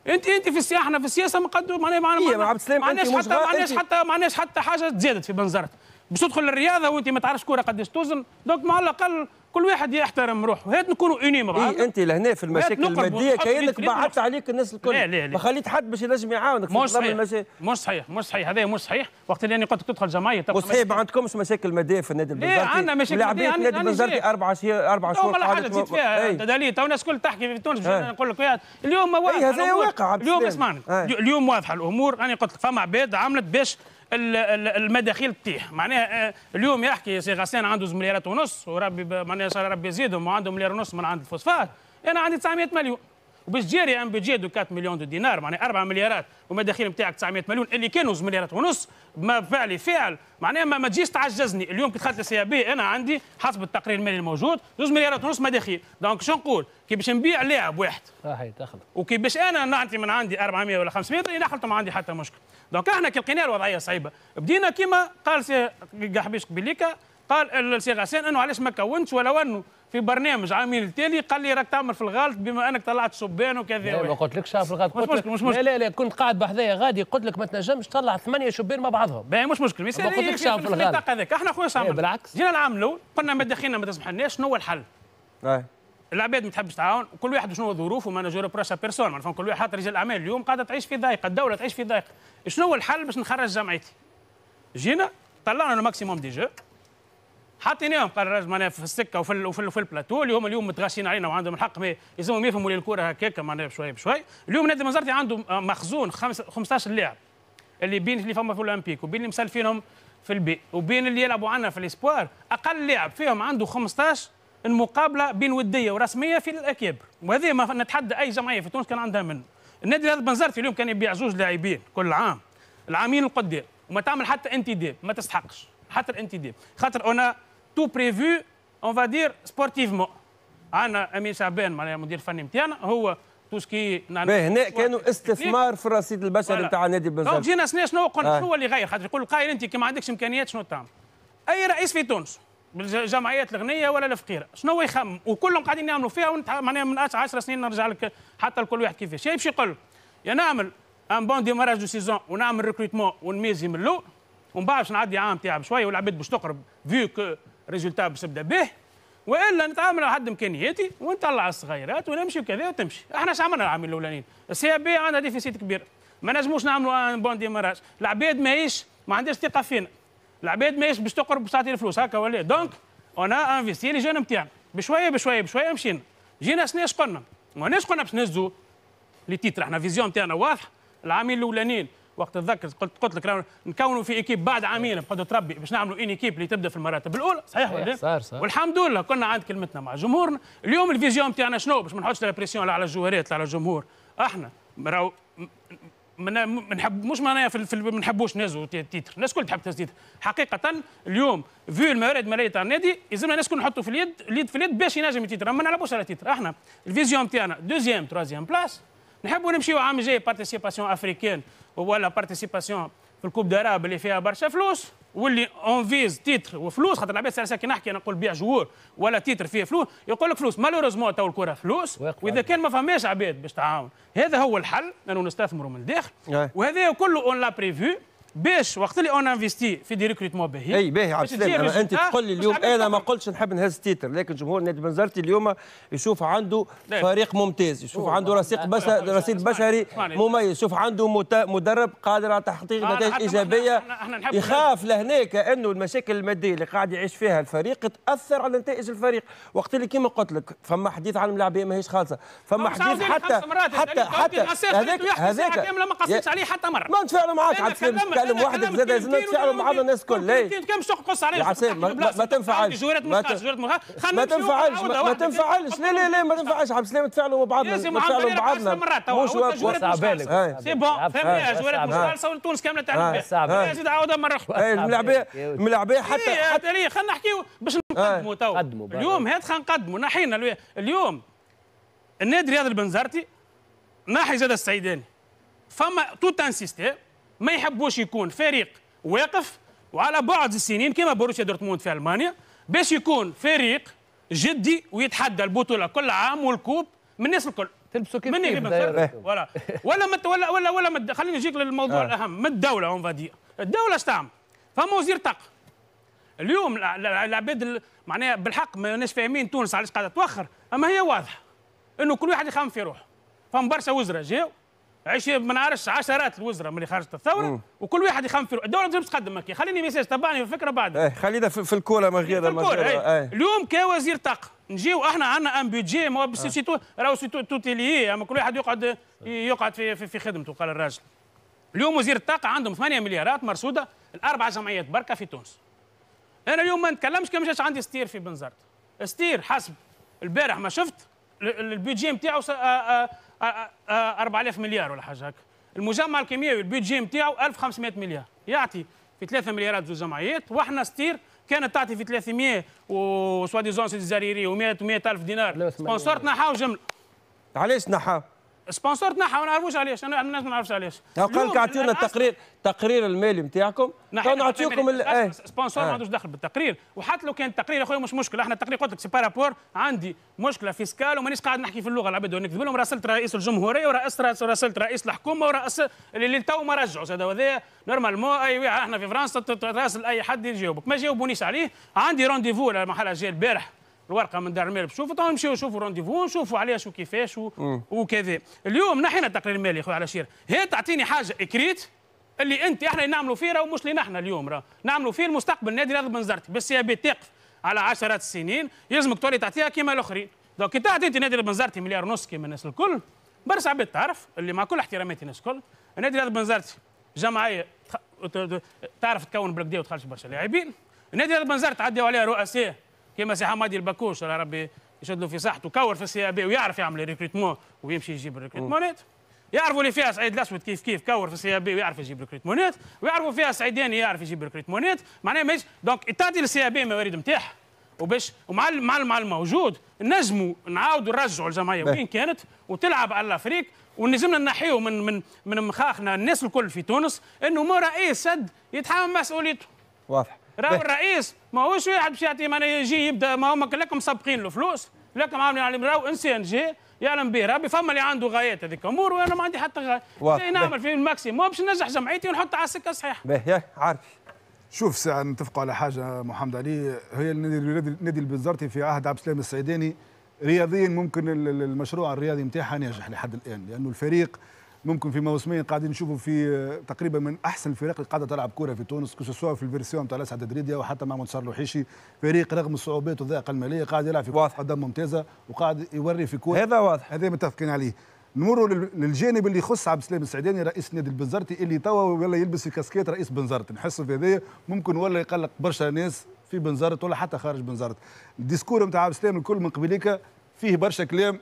انت انت في السياحه احنا في السياسه مقدم معناها معنا إيه، عبد السلام معناش حتى معنا حتى معنا حتى حاجه تزادت في بنزرت باش تدخل الرياضه وانت ما تعرفش كوره قداش توزن دونك مع الاقل كل واحد يحترم روحه هات نكونوا اوني مع بعض إيه انت لهنا في المشاكل الماديه كانك بعدت عليك الناس الكل لا لا لا ما خليت حد باش ينجم يعاونك في مش صحيح المشاكل. مش صحيح مش صحيح هذا مش صحيح وقت اللي انا قلت لك تدخل جمعيه مش صحيح ما عندكمش مشاكل ماديه في النادي البنزرتي ايه عندنا مشاكل ماديه في النادي البنزرتي اربع شهور اربع شهور ولا حاجه تزيد فيها دليل تو الناس الكل تحكي في تونس نقول لك اليوم واضح اليوم اسمعني اليوم واضحه الامور انا قلت لك فما عباد عملت باش المداخيل تطيح معناها آه، اليوم يحكي سي غسان عنده مليارات ونص وربي معناها ربي يزيدهم وعندهم مليار ونص من عند الفوسفات انا عندي 900 مليون وباش جاري ان بيجي دو 4 مليون دو دينار معناها 4 مليارات ومداخيل نتاعك 900 مليون اللي كانوا مليارات ونص ما فعلي فعل معناها ما, ما تجيش تعجزني اليوم كي دخلت السي بي انا عندي حسب التقرير المالي الموجود 2 مليارات ونص مداخيل دونك شو نقول كي باش نبيع لاعب واحد صحيح دخل وكي باش انا نعطي من عندي 400 ولا 500 اللي ما عندي حتى مشكل دونك احنا كي لقينا الوضعيه صعيبه بدينا كيما قال سي قحبيش قبيليكا قال السي غسان انه علاش ما كونتش ولو انه في برنامج عامين التالي قال لي راك تعمل في الغلط بما انك طلعت شبان وكذا لا ما قلتلكش في الغلط قلت لك مش مشكل لا لا لا كنت قاعد بحذايا غادي قلت لك ما تنجمش تطلع ثمانيه شبان مع بعضهم باهي مش مشكل ما قلتلكش في, في الغلط احنا خويا إيه، صامر بالعكس جينا العام الاول قلنا ما دخلنا ما تسمحناش شنو هو الحل؟ أي. العباد ما تحبش تعاون كل واحد شنو ظروفه نجور برشا بيرسون معناتها كل واحد حاط رجال اعمال اليوم قاعده تعيش في ضائقه الدوله تعيش في ضائقه شنو هو الحل باش نخرج جمعيتي جينا طلعنا الماكسيموم دي جو حطيناهم قال معناها في السكه وفي ال وفي, وفي البلاتو اليوم اليوم متغاشين علينا وعندهم الحق ما يلزمهم يفهموا الكره هكاك معناها بشوي بشوي اليوم نادي مزرتي عنده مخزون 15 لاعب اللي بين اللي فما في الاولمبيك وبين اللي مسلفينهم في البي وبين اللي يلعبوا عندنا في الاسبوار اقل لاعب فيهم عنده 15 المقابله بين وديه ورسميه في الاكابر وهذه ما نتحدى اي جمعيه في تونس كان عندها من النادي هذا بنزرت اليوم كان يبيع زوج لاعبين كل عام العامين القدام وما تعمل حتى انتداب ما تستحقش حتى الانتداب خاطر انا تو بريفو اون فادير سبورتيفمون عندنا امين شعبان معناها المدير الفني نتاعنا هو توسكي هنا كانوا استثمار في الرصيد البشري نتاع نادي بنزرت دونك جينا شنو قلنا شنو آه. اللي غير خاطر يقول القائل انت كي ما عندكش امكانيات شنو تعمل اي رئيس في تونس بالجمعيات الغنيه ولا الفقيره شنو هو يخمم وكلهم قاعدين يعملوا فيها ونت... معناها من 10 سنين نرجع لك حتى لكل واحد كيفاش يمشي يعني يقول يا نعمل ان بون ديماراج دو سيزون ونعمل ريكروتمون ونميزي من الاول ومن بعد باش نعدي عام تعب بشويه والعباد باش تقرب فيو كو ريزولتا باش تبدا به والا نتعامل على حد امكانياتي ونطلع الصغيرات ونمشي وكذا وتمشي احنا اش عملنا العام الاولانيين السي إيه بي عندها ديفيسيت كبير ما نجموش نعملوا ان بون ديماراج العباد ماهيش ما عندهاش ثقه فينا العباد ماهيش باش تقرب باش تعطي الفلوس هكا ولا دونك انا انفيستي لي جون نتاعنا بشويه بشويه بشويه مشينا جينا سنه شقلنا قلنا؟ ماناش قلنا باش نهزوا لي تيتر احنا فيزيون نتاعنا واضحه العامين الاولانيين وقت تذكر قلت قلت لك نكونوا في ايكيب بعد عامين نقعدوا تربي باش نعملوا ان ايكيب اللي تبدا في المراتب الاولى صحيح ولا صار صار والحمد لله كنا عند كلمتنا مع جمهورنا اليوم الفيزيون نتاعنا شنو باش ما نحطش لا بريسيون لا على الجوارات لا على الجمهور احنا راهو من منحب مش معناها في ما نحبوش نهزوا تيتر الناس كل تحب تهز حقيقه اليوم في الموارد الماليه تاع النادي يلزمنا الناس كل نحطوا في اليد اليد في اليد باش ينجم تيتر ما نلعبوش على تيتر احنا الفيزيون تاعنا دوزيام ترازيام بلاس نحبوا نمشيو عام جاي بارتيسيباسيون افريكان ولا بارتيسيباسيون في الكوب داراب اللي فيها برشا فلوس واللي اون فيز تيتر وفلوس خاطر العباد ساعه كي نحكي انا نقول بيع جوور ولا تيتر فيه فلوس يقول لك فلوس مالوريزمون تو الكره فلوس واذا كان ما فماش عباد باش تعاون هذا هو الحل انه نستثمروا من الداخل نعم. وهذا كله اون لا بريفيو باش وقت اللي اون انفيستي في دي ريكروتمون باهي اي باهي عبد السلام انت تقول لي اليوم انا ما قلتش نحب نهز تيتر لكن جمهور نادي بنزرتي اليوم يشوف عنده فريق ممتاز يشوف عنده رصيد بس رصيد بشري مميز يشوف عنده مدرب قادر على تحقيق نتائج ايجابيه يخاف لهناك انه المشاكل الماديه اللي قاعد يعيش فيها الفريق تاثر على نتائج الفريق وقت اللي كيما قلت لك فما حديث عن ملاعبيه ماهيش خالصه فما حديث حتى حتى حتى هذاك هذاك ما قصيتش عليه حتى مره ما نتفاهم معاك عبد السلام تعلم واحد زاد لازم تفعلوا معنا الناس الكل كم باش تقص عليه العسام ما تنفعلش ما تنفعلش ما تنفعلش لا لا لا ما تنفعلش عبد السلام تفعلوا مع بعضنا تفعلوا مع بعضنا مش بالك سي بون فهمني جوارات مختلصه تونس كامله تعلم بها زيد عاودها مره اخرى الملاعبيه الملاعبيه حتى إيه، حتى إيه، خلينا نحكيو باش نقدموا تو اليوم هذا خلينا نقدموا نحينا اليوم النادي رياض البنزرتي ناحي زاد السعيداني فما توت ان سيستيم ما يحبوش يكون فريق واقف وعلى بعد السنين كما بروسيا دورتموند في المانيا باش يكون فريق جدي ويتحدى البطوله كل عام والكوب من الناس الكل تلبسوا كيف مني ولا ولا مت ولا ولا ولا مت خليني نجيك للموضوع آه. الاهم من الدوله اون فادي الدوله اش تعمل فما وزير طاقه اليوم العباد معناها بالحق ما ناس فاهمين تونس علاش قاعده توخر اما هي واضحه انه كل واحد يخمم في روحه فهم برشا وزراء جاو 20 ما نعرفش عشرات الوزراء من اللي خرجت الثوره مم. وكل واحد يخمم في الدوله تقدم كي خليني ميساج تبعني في الفكره بعد ايه خلينا في, في الكوره ما غير ما إيه. إيه. اليوم كوزير طاقه نجيو احنا عندنا ان بيدجي ما هو إيه. سيتو راهو سيتو توتي اما كل واحد يقعد يقعد في في, في خدمته قال الراجل اليوم وزير الطاقه عندهم 8 مليارات مرصوده الاربع جمعيات بركه في تونس انا اليوم ما نتكلمش كما جاش عندي ستير في بنزرت ستير حسب البارح ما شفت البيدجي نتاعو 4000 مليار ولا حاجه هكا المجمع الكيميائي البيدجي نتاعو 1500 مليار يعطي في 3 مليارات زوج جمعيات واحنا ستير كانت تعطي في 300 وسوا ديزون سيدي زريري و و100 الف دينار سبونسورتنا نحاو جمله علاش نحاو سبونسور تنحى ما نعرفوش علاش انا الناس ما نعرفش علاش قال اعطيونا التقرير التقرير المالي نتاعكم تو طيب، نعطيكم إيه. سبونسور ما آه. عندوش دخل بالتقرير وحتى لو كان التقرير يا خويا مش مشكله احنا التقرير قلت لك سي بارابور عندي مشكله فيسكال ومانيش قاعد نحكي في اللغه العباد ونكذب لهم راسلت رئيس الجمهوريه وراس راسلت رئيس الحكومه وراس اللي تو ما رجعوش هذا وذا نورمالمون اي احنا في فرنسا تراسل اي حد يجاوبك ما جاوبونيش عليه عندي رونديفو المحل الجايه البارح الورقه من دار المال بشوفوا تو نمشيو نشوفوا رونديفو نشوفوا عليها شو كيفاش وكذا اليوم نحينا التقرير المالي خويا على شير هي تعطيني حاجه اكريت اللي انت احنا نعملوا فيه راه مش لنا احنا اليوم راه نعملوا فيه المستقبل نادي رياضه بن زرتي بس يا تقف على عشرات السنين يلزمك تولي تعطيها كيما الاخرين دونك كي تعطي انت نادي رياض بن زرتي مليار ونص كيما الناس الكل برشا عباد تعرف اللي مع كل احتراماتي الناس الكل نادي رياضه بن زرتي جمعيه تعرف تكون بالكدا وتخرج برشا لاعبين نادي رياضه بن زرتي عليها رؤساء كيما سي حمادي البكوش على ربي يشد له في صحته كور في السي إيه بي ويعرف يعمل ريكروتمون ويمشي يجيب الريكروتمونات يعرفوا اللي فيها سعيد الاسود كيف كيف كور في السي إيه بي ويعرف يجيب ريكروتمونات ويعرفوا فيها سعيداني يعرف يجيب ريكروتمونات معناها ماهيش دونك تعطي للسي إيه بي الموارد نتاعها وباش ومع مع مع الموجود نجموا نعاودوا نرجعوا الجمعيه وين كانت وتلعب على الافريق ونجمنا نحيو من من من مخاخنا الناس الكل في تونس انه ما رئيس سد يتحمل مسؤوليته واضح راهو الرئيس ماهوش واحد باش يعطي يجي يبدا ما هما كلكم سابقين له فلوس لكم عاملين عليهم راهو انسان جاي يعلم به ربي فما اللي عنده غايات هذيك امور وانا ما عندي حتى غايه نعمل في الماكسيموم باش ننجح جمعيتي ونحط على السكه الصحيحه باهي عارف شوف ساعة نتفقوا على حاجة محمد علي هي النادي النادي البنزرتي في عهد عبد السلام السعيداني رياضيا ممكن المشروع الرياضي نتاعها ناجح لحد الآن لأنه الفريق ممكن في موسمين قاعدين نشوفوا في آه، تقريبا من احسن الفرق اللي قاعده تلعب كره في تونس سواء في الفيرسيون تاع الاسعد دريديا وحتى مع منصر لوحيشي فريق رغم الصعوبات والضائقه الماليه قاعد يلعب في واضح. قدم ممتازه وقاعد يوري في كره هذا واضح هذا متفقين عليه نمروا للجانب اللي يخص عبد السلام السعداني رئيس نادي البنزرتي اللي توا ولا يلبس الكاسكيت رئيس بنزرت نحس في هذايا ممكن ولا يقلق برشا ناس في بنزرت ولا حتى خارج بنزرت الديسكور نتاع عبد السلام الكل من قبيليك فيه برشا كلام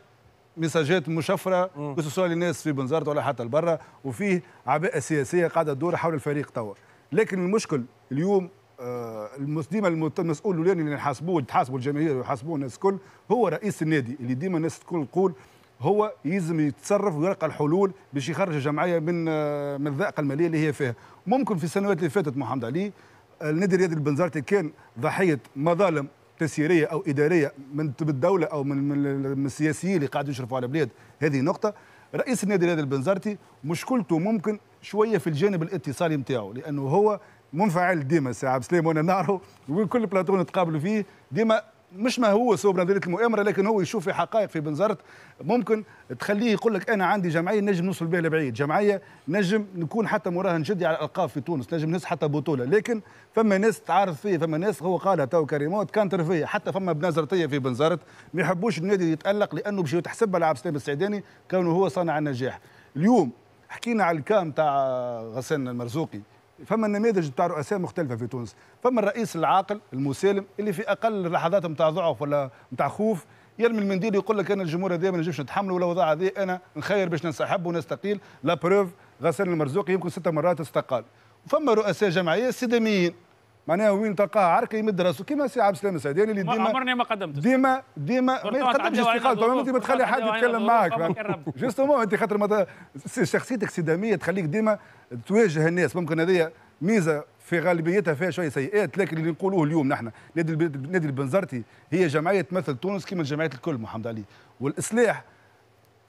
مساجات مشفره خصوصا للناس في بنزرت ولا حتى لبرا وفيه عباءه سياسيه قاعده تدور حول الفريق توا لكن المشكل اليوم آه ديما المسؤول الاولاني اللي نحاسبوه تحاسبوا الجماهير ويحاسبوا الناس الكل هو رئيس النادي اللي ديما الناس الكل تقول هو يلزم يتصرف ويلقى الحلول باش يخرج الجمعيه من آه من الذائقه الماليه اللي هي فيها ممكن في السنوات اللي فاتت محمد علي آه، النادي الرياضي البنزرتي كان ضحيه مظالم تسييريه او اداريه من الدوله او من من السياسيين اللي قاعدين يشرفوا على البلاد هذه نقطه رئيس النادي هذا البنزرتي مشكلته ممكن شويه في الجانب الاتصالي نتاعو لانه هو منفعل ديما عبد السلام وانا نعرفه وكل بلاتو تقابلوا فيه ديما مش ما هو صوب نظريه المؤامره لكن هو يشوف في حقائق في بنزرت ممكن تخليه يقول لك انا عندي جمعيه نجم نوصل بها لبعيد، جمعيه نجم نكون حتى مراهن جدي على الالقاب في تونس، نجم نس حتى بطوله، لكن فما ناس تعارض فيه، فما ناس هو قالها تو كريموت كانتر فيه، حتى فما بنزرتيه في بنزرت ما يحبوش النادي يتالق لانه باش يتحسبها لعب سليم السعداني كونه هو صانع النجاح. اليوم حكينا على الكام تاع غسان المرزوقي فما نماذج نتاع رؤساء مختلفه في تونس فما الرئيس العاقل المسالم اللي في اقل اللحظات نتاع ضعف ولا نتاع خوف يرمي المنديل يقول لك انا الجمهور هذا ما نجمش نتحمله ولا وضع هذا انا نخير باش ننسحب ونستقيل لا بروف غسان المرزوقي يمكن ست مرات استقال فما رؤساء جمعيه سدميين معناها وين تلقاه عرقي يمد راسه كيما سي عبد السلام يعني اللي ديما عمرني ما قدمت ديما ديما ما يقدمش استقالته ما تخلي حد يتكلم معك جوستومون انت خاطر شخصيتك سداميه تخليك ديما تواجه الناس ممكن هذه ميزه في غالبيتها فيها شويه سيئات لكن اللي نقولوه اليوم نحن نادي نادي البنزرتي هي جمعيه تمثل تونس كيما الجمعيات الكل محمد علي والاصلاح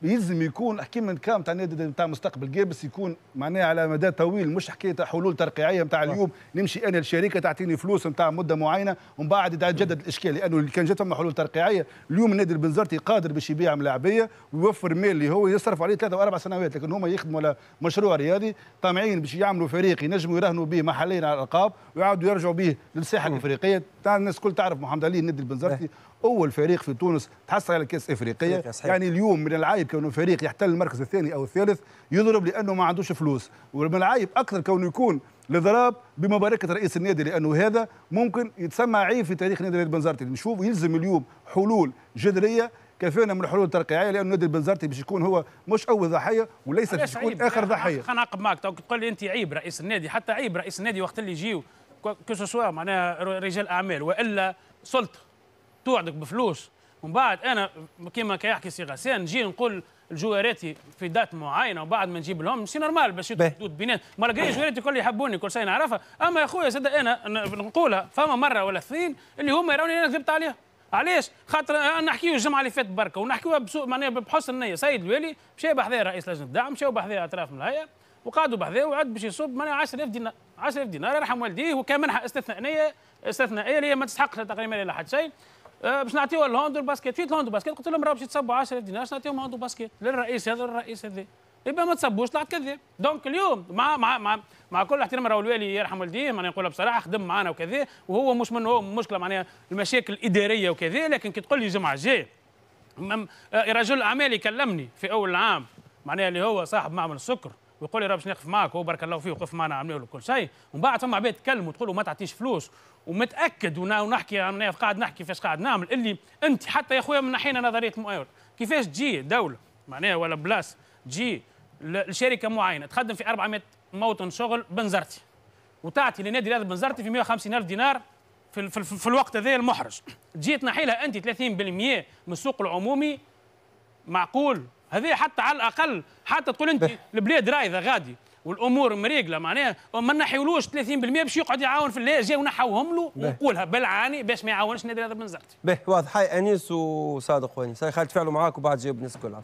لازم يكون من كام تاع النادي نتاع مستقبل جابس يكون معناها على مدى طويل مش حكايه حلول ترقيعيه نتاع اليوم نمشي انا الشركه تعطيني فلوس نتاع مده معينه ومن بعد يتجدد الاشكال لانه كان جات فما حلول ترقيعيه اليوم النادي البنزرتي قادر باش يبيع ملاعبيه ويوفر مال اللي هو يصرف عليه ثلاثه واربع سنوات لكن هما يخدموا على مشروع رياضي طامعين باش يعملوا فريق ينجموا يراهنوا به محليا على الالقاب ويعاودوا يرجعوا به للساحه الافريقيه الناس الكل تعرف محمد علي النادي البنزرتي اول فريق في تونس تحصل على كاس افريقيه يعني اليوم من العيب كونه فريق يحتل المركز الثاني او الثالث يضرب لانه ما عندوش فلوس ومن العيب اكثر كونه يكون الاضراب بمباركه رئيس النادي لانه هذا ممكن يتسمى عيب في تاريخ نادي البنزرتي نشوف يلزم اليوم حلول جذريه كفانا من الحلول الترقيعيه لانه نادي البنزرتي باش يكون هو مش اول ضحيه وليس باش يكون اخر ضحيه خلينا نعقب معك تقول لي انت عيب رئيس النادي حتى عيب رئيس النادي وقت اللي يجيو كو سوسوا معناها رجال اعمال والا سلطه توعدك بفلوس ومن بعد انا كيما كيحكي سي غسان نجي نقول لجواراتي في دات معينه وبعد ما نجيب لهم سي نورمال باش يتحدود بينات ما لقيت جواراتي الكل يحبوني كل شيء نعرفها اما يا خويا زاد انا نقولها فما مره ولا اثنين اللي هما يروني انا كذبت عليهم علاش؟ خاطر نحكيو الجمعه اللي فاتت بركه ونحكيوها معناها بحسن النيه سيد الوالي مشى بحذا رئيس لجنه الدعم مشى بحذا اطراف من الهيئه وقعدوا بحذا وعد باش يصب معناها 10000 دينار 10000 دينار يرحم والديه منحه استثنائيه استثنائيه اللي هي ما تستحقش تقريبا الى حد شيء آه، باش نعطيوها لهوندو الباسكيت فيت لهوندو باسكيت قلت لهم راه باش يتصبوا 10 دينار باش نعطيهم هوندو باسكيت للرئيس هذا للرئيس هذا يبقى ما تصبوش طلعت كذاب دونك اليوم مع مع مع, مع كل احترام راه الوالي يرحم والديه معناها نقولها بصراحه خدم معنا وكذا وهو مش منه مشكله معناها المشاكل الاداريه وكذا لكن كي تقول لي الجمعه الجايه آه، رجل اعمال يكلمني في اول العام معناها اللي هو صاحب معمل السكر ويقول لي راه باش نقف معاك هو بارك الله فيه وقف معنا عملوا له كل شيء ومن بعد ثم عباد تكلموا تقولوا ما تعطيش فلوس ومتاكد ونحكي انا قاعد نحكي فاش قاعد نعمل اللي انت حتى يا خويا من ناحيه نظريه المؤامره أيوة. كيفاش تجي دوله معناها ولا بلاس تجي لشركه معينه تخدم في 400 موطن شغل بنزرتي وتعطي لنادي رياضي بنزرتي في 150 الف دينار في, في, في الوقت هذا المحرج تجي تنحي لها انت 30% من السوق العمومي معقول هذه حتى على الاقل حتى تقول انت البلاد رايضه غادي والامور مريقله معناها ما نحيولوش 30% باش يقعد يعاون في الليل جاو ونحوهم له ونقولها بالعاني باش ما يعاونش نادي هذا بن زرتي. باهي واضح هاي انيس وصادق وانيس هاي خالد تفاعلوا معاك وبعد جاوب الناس الكل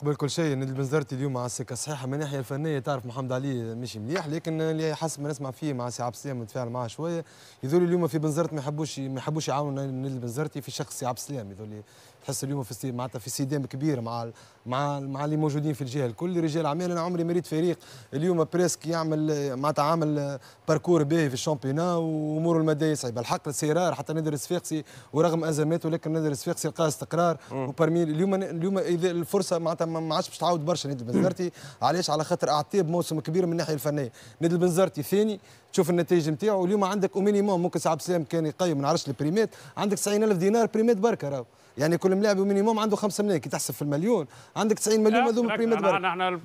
قبل كل شيء نادي بن زرتي اليوم على السكه صحيحه من الناحيه الفنيه تعرف محمد علي مش مليح لكن اللي حسب ما نسمع فيه مع سي عبد السلام نتفاعل معاه شويه يذولي اليوم في بن زرت ما يحبوش ما يحبوش يعاونوا نادي بن زرتي في شخص سي السلام يذولي تحس اليوم في معناتها في صدام كبير مع مع مع اللي موجودين في الجهه الكل رجال اعمال انا عمري ما ريت فريق اليوم بريسك يعمل معناتها عامل باركور باهي في الشامبيونا واموره الماديه صعيبه الحق السيرار حتى نادر الصفاقسي ورغم ازماته لكن نادر الصفاقسي لقى استقرار وبرمي اليوم اليوم اذا الفرصه معناتها ما عادش باش تعاود برشا نادي البنزرتي علاش على خاطر اعطيه بموسم كبير من الناحيه الفنيه نادي البنزرتي ثاني تشوف النتائج نتاعو اليوم عندك اومينيموم ممكن سعد سلام كان يقيم ما نعرفش البريمات عندك 90000 دينار بريمات بركه راهو يعني كل ملاعب مينيموم عنده 5 ملايين كي تحسب في المليون عندك 90 مليون هذوما بريمة برك احنا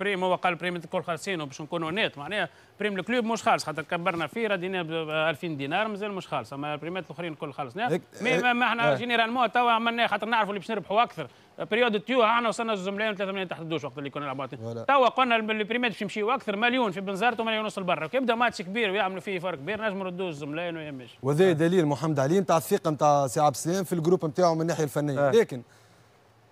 بريم هو قال بريمة الكل 50 وباش نكونوا نيت معناها بريم الكلوب مش خالص خاطر كبرنا فيه ردينا ب 2000 دينار مازال مش خالص اما البريمات الاخرين الكل خلصناها نعم. مي ما احنا آه. جينيرالمون توا عملناه خاطر نعرفوا اللي باش نربحوا اكثر بريود تيو احنا وصلنا زوج ملايين وثلاثة ملايين تحت الدوش وقت اللي كنا نلعبوا توا قلنا البريمات باش يمشيوا اكثر مليون في بنزرت ومليون ونص لبرا يبدا ماتش كبير ويعملوا فيه فرق كبير نجموا نردوا زوج ملايين ويهمش وهذا دليل محمد علي نتاع الثقه نتاع سي عبد السلام في الجروب نتاعو من الناحيه الفنيه آه. لكن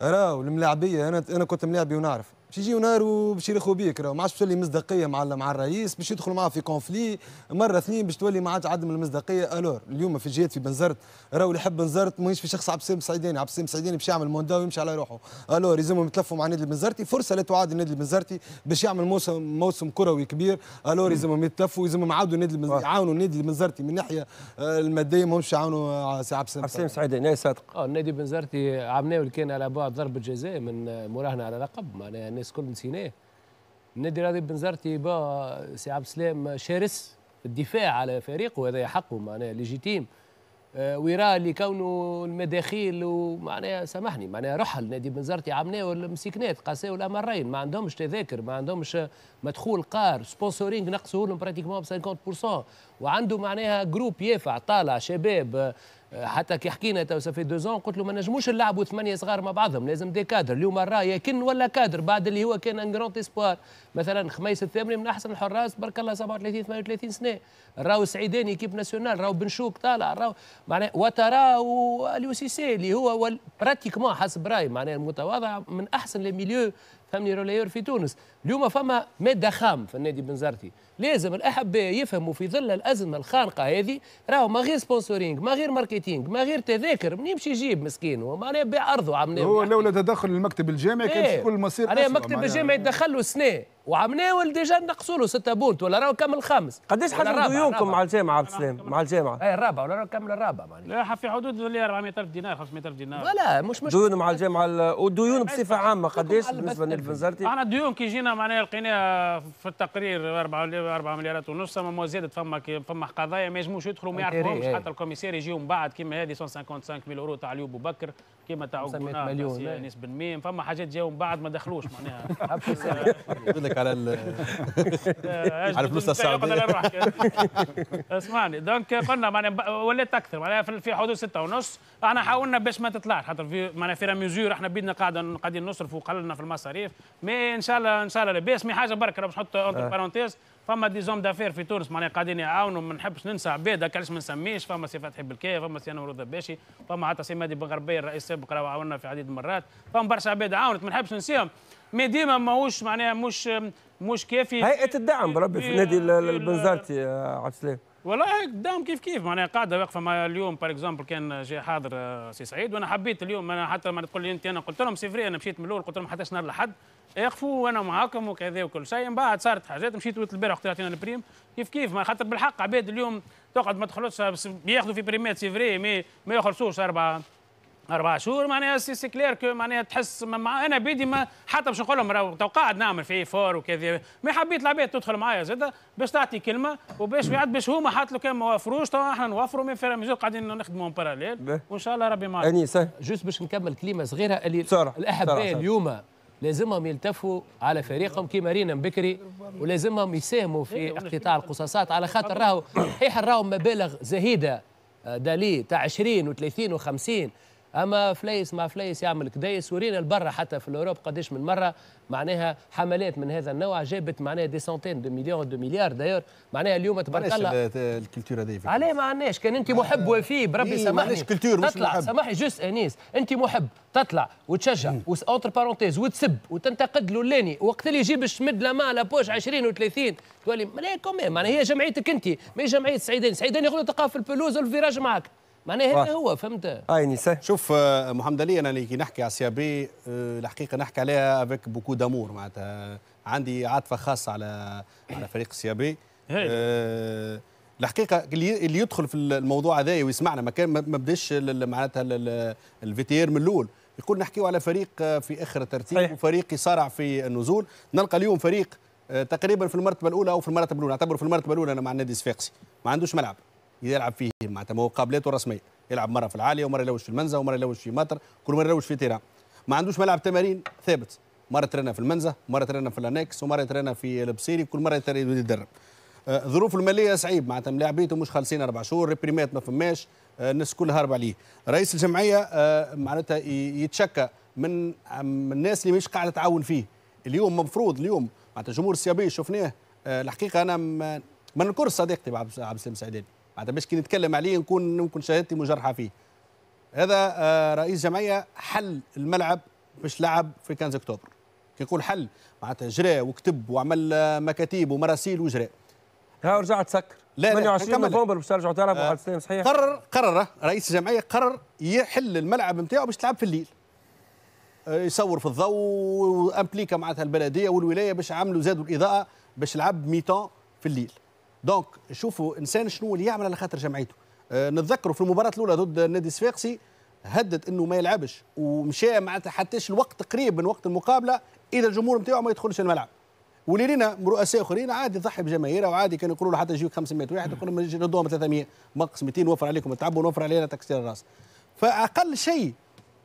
راهو الملاعبيه انا انا كنت ملاعبي ونعرف باش يجيو نار وباش يرخوا بيك راه ما عادش تولي مصداقيه مع مع الرئيس باش يدخلوا معاه في كونفلي مره اثنين باش تولي ما عادش عدم المصداقيه الور اليوم في جهات في بنزرت راهو اللي يحب بنزرت ماهيش في شخص عبد السلام السعيداني عبد السلام السعيداني باش يعمل موندا ويمشي على روحه الور يلزمهم يتلفوا مع نادي البنزرتي فرصه لا تعاد النادي البنزرتي باش يعمل موسم موسم كروي كبير الور يلزمهم يتلفوا يلزمهم يعاودوا النادي يعاونوا النادي البنزرتي من الناحيه آه، الماديه ماهمش يعاونوا آه، سي عبد السلام السعيداني صادق آه، النادي البنزرتي ناول كان على بعد ضربه جزاء من مراهنه على لقب معناها الناس الكل نسيناه النادي الرياضي بنزرتي با سي عبد السلام شرس في الدفاع على فريقه هذا حقه معناها ليجيتيم آه، ويرى كونه المداخيل ومعناها سامحني معناها رحل نادي بنزرتي زرتي عمناه والمسكنات قساو الامرين ما عندهمش تذاكر ما عندهمش مدخول قار سبونسورينغ نقصوا لهم براتيكمون ب 50% وعنده معناها جروب يافع طالع شباب حتى كي حكينا تو سافي دو زون قلت له ما نجموش نلعبوا ثمانيه صغار مع بعضهم لازم دي كادر اليوم الرايه كن ولا كادر بعد اللي هو كان ان جرون اسبوار مثلا خميس الثامري من احسن الحراس برك الله 37 38 سنه راهو سعيداني كيب ناسيونال راهو بنشوك طالع راهو معناها وترى سي سي اللي هو براتيكمون حسب راي معناها المتواضع من احسن لي ميليو فهمني روليور في تونس اليوم فما ماده خام في النادي بنزرتي لازم الاحباء يفهموا في ظل الازمه الخانقه هذه راهو ما غير سبونسورينغ ما غير ماركتينغ ما غير تذاكر من يمشي يجيب مسكين هو معناها بيع ارضه عم هو لولا تدخل المكتب الجامعي كان في إيه. كل مصير انا مكتب الجامعي تدخل له سنه وعمناول ديجا نقصوا له ستة بونت ولا راهو كمل الخامس قداش حجم ديونكم مع الجامعه عبد السلام نعم. مع الجامعه اي الرابعة ولا راهو كمل الرابعة معناها لا في حدود 400 ألف دينار 500 ألف دينار لا مش مش ديون مع الجامعه والديون بصفه عامه قداش بالنسبه للفنزرتي معنا احنا الديون كي جينا معناها لقيناها في التقرير 4 4 مليارات ونص ما زادت فما فما قضايا ما يجموش يدخلوا ما يعرفوهمش إيه، إيه. حتى الكوميسير من بعد كيما هذه 155 مليون اورو تاع اليوب بكر كيما تاع مليون إيه. نسبه ميم فما حاجات من بعد ما دخلوش معناها على على فلوس السعوديه اسمعني دونك قلنا معناها ولات اكثر معناها في حدود ستة ونص احنا حاولنا باش ما تطلعش خاطر في معناها في ميزور احنا بيدنا قاعده قاعدين نصرف وقللنا في المصاريف مي ان شاء الله ان شاء الله لاباس مي حاجه برك باش نحط اونتر بارونتيز آه. فما دي زوم دافير في تونس معناها قاعدين يعاونوا ما نحبش ننسى عباد علاش ما نسميش فما سي فتحي بالكاية فما سي انور الدباشي فما حتى سي مادي بن غربيه الرئيس السابق راهو عاوننا في عديد المرات فما برشا عباد عاونت ما نحبش ننسيهم مي ديما ماهوش معناها مش مش كافي هيئه الدعم بربي في النادي البنزرتي عبد السلام والله الدعم كيف كيف معناها قاعده واقفه مع اليوم باغ اكزومبل كان جاي حاضر آه، سي سعيد وانا حبيت اليوم انا حتى ما تقول لي انت انا قلت لهم سي فري انا مشيت من الاول قلت لهم حتى نهار الاحد يقفوا وانا معاكم وكذا وكل شيء من بعد صارت حاجات مشيت وقت البارح وقت يعطينا البريم كيف كيف ما خاطر بالحق عباد اليوم تقعد ما تخلصش بياخذوا في بريمات سي فري مي ما يخلصوش اربعه اربع شهور معناها سي سي كلير كو معناها تحس مع انا بيدي ما حتى باش نقول لهم تو قاعد نعمل في فور وكذا ما حبيت العباد تدخل معايا زاد باش تعطي كلمه وباش بعد باش هما حاط لو كان ما وفروش تو احنا نوفروا من فيرا ميزور قاعدين نخدموا اون باراليل وان شاء الله ربي معنا. اني صح جوست باش نكمل كلمه صغيره اللي الاحباء اليوم لازمهم يلتفوا على فريقهم كيما رينا بكري ولازمهم يساهموا في إيه، اقتطاع القصاصات على خاطر راهو صحيح راهو مبالغ زهيده آه، دالي تاع 20 و30 و50 اما فليس مع فليس يعمل كديس ورينا البرة حتى في الاوروب قداش من مره معناها حملات من هذا النوع جابت معناها دي سنتين دو مليون دو مليار داير معناها اليوم تبارك الله علاش الكلتور هذه علاه ما عندناش كان انت محب آه، وفي بربي إيه سامحني علاش كولتور مش تطلع سامحني جوست انيس انت محب تطلع وتشجع اونتر بارونتيز وتسب وتنتقد لولاني وقت اللي يجيب الشمد لا لا بوش 20 و30 تولي معناها كومي معناها هي جمعيتك انت هي جمعيه سعيدين سعيدين يقولوا تقاف في البلوز والفيراج معك معناها هذا هو فهمت اي نساء شوف آه، محمد علي انا كي نحكي على سيابي آه، الحقيقه نحكي عليها افيك بوكو دامور معناتها عندي عاطفه خاصه على على فريق سيابي بي آه، الحقيقه اللي يدخل في الموضوع هذا ويسمعنا ما كان ما بداش معناتها الفي تي من الاول يقول نحكيو على فريق في اخر ترتيب صحيح. وفريق يصارع في النزول نلقى اليوم فريق تقريبا في المرتبه الاولى او في المرتبه الاولى اعتبره في المرتبه الاولى انا مع النادي الصفاقسي ما عندوش ملعب يلعب فيه مع ما هو قابليته الرسميه يلعب مره في العاليه ومره يلوش في المنزه ومره يلوش في مطر كل مره يلوش في تيران ما عندوش ملعب تمارين ثابت مره ترينا في المنزه مره ترينا في الانكس ومره ترينا في البصيري كل مره يدرب آه، ظروف الماليه صعيب معناتها ملاعبيته مش خالصين اربع شهور ريبريمات ما فماش آه، الناس كلها هارب عليه رئيس الجمعيه آه، معناتها يتشكى من الناس اللي مش قاعده تعاون فيه اليوم مفروض اليوم معناتها جمهور السيابي شفناه الحقيقه انا ما ننكرش صديقتي عبد السلام سعيداني معناتها باش كي نتكلم عليه نكون ممكن شهادتي مجرحه فيه هذا آه، رئيس جمعيه حل الملعب باش لعب في 15 اكتوبر كي يقول حل معناتها جرى وكتب وعمل آه، مكاتيب ومراسيل وجرى ها رجعت سكر لا 28 نوفمبر باش ترجعوا تلعبوا على صحيح قرر قرر رئيس الجمعيه قرر يحل الملعب نتاعو باش تلعب في الليل آه، يصور في الضوء وامبليكا معناتها البلديه والولايه باش عملوا زادوا الاضاءه باش لعب ميتون في الليل دونك شوفوا انسان شنو اللي يعمل على خاطر جمعيته آه، نتذكروا في المباراه الاولى ضد النادي الصفاقسي هدد انه ما يلعبش ومشى معناتها حتىش الوقت قريب من وقت المقابله اذا الجمهور نتاعو ما يدخلش الملعب ولينا رؤساء اخرين عادي يضحي بجماهيره وعادي كانوا يقولوا له حتى يجيو 500 واحد يقولوا لهم ردوهم 300 مقص 200 نوفر عليكم التعب ونوفر علينا تكسير الراس فاقل شيء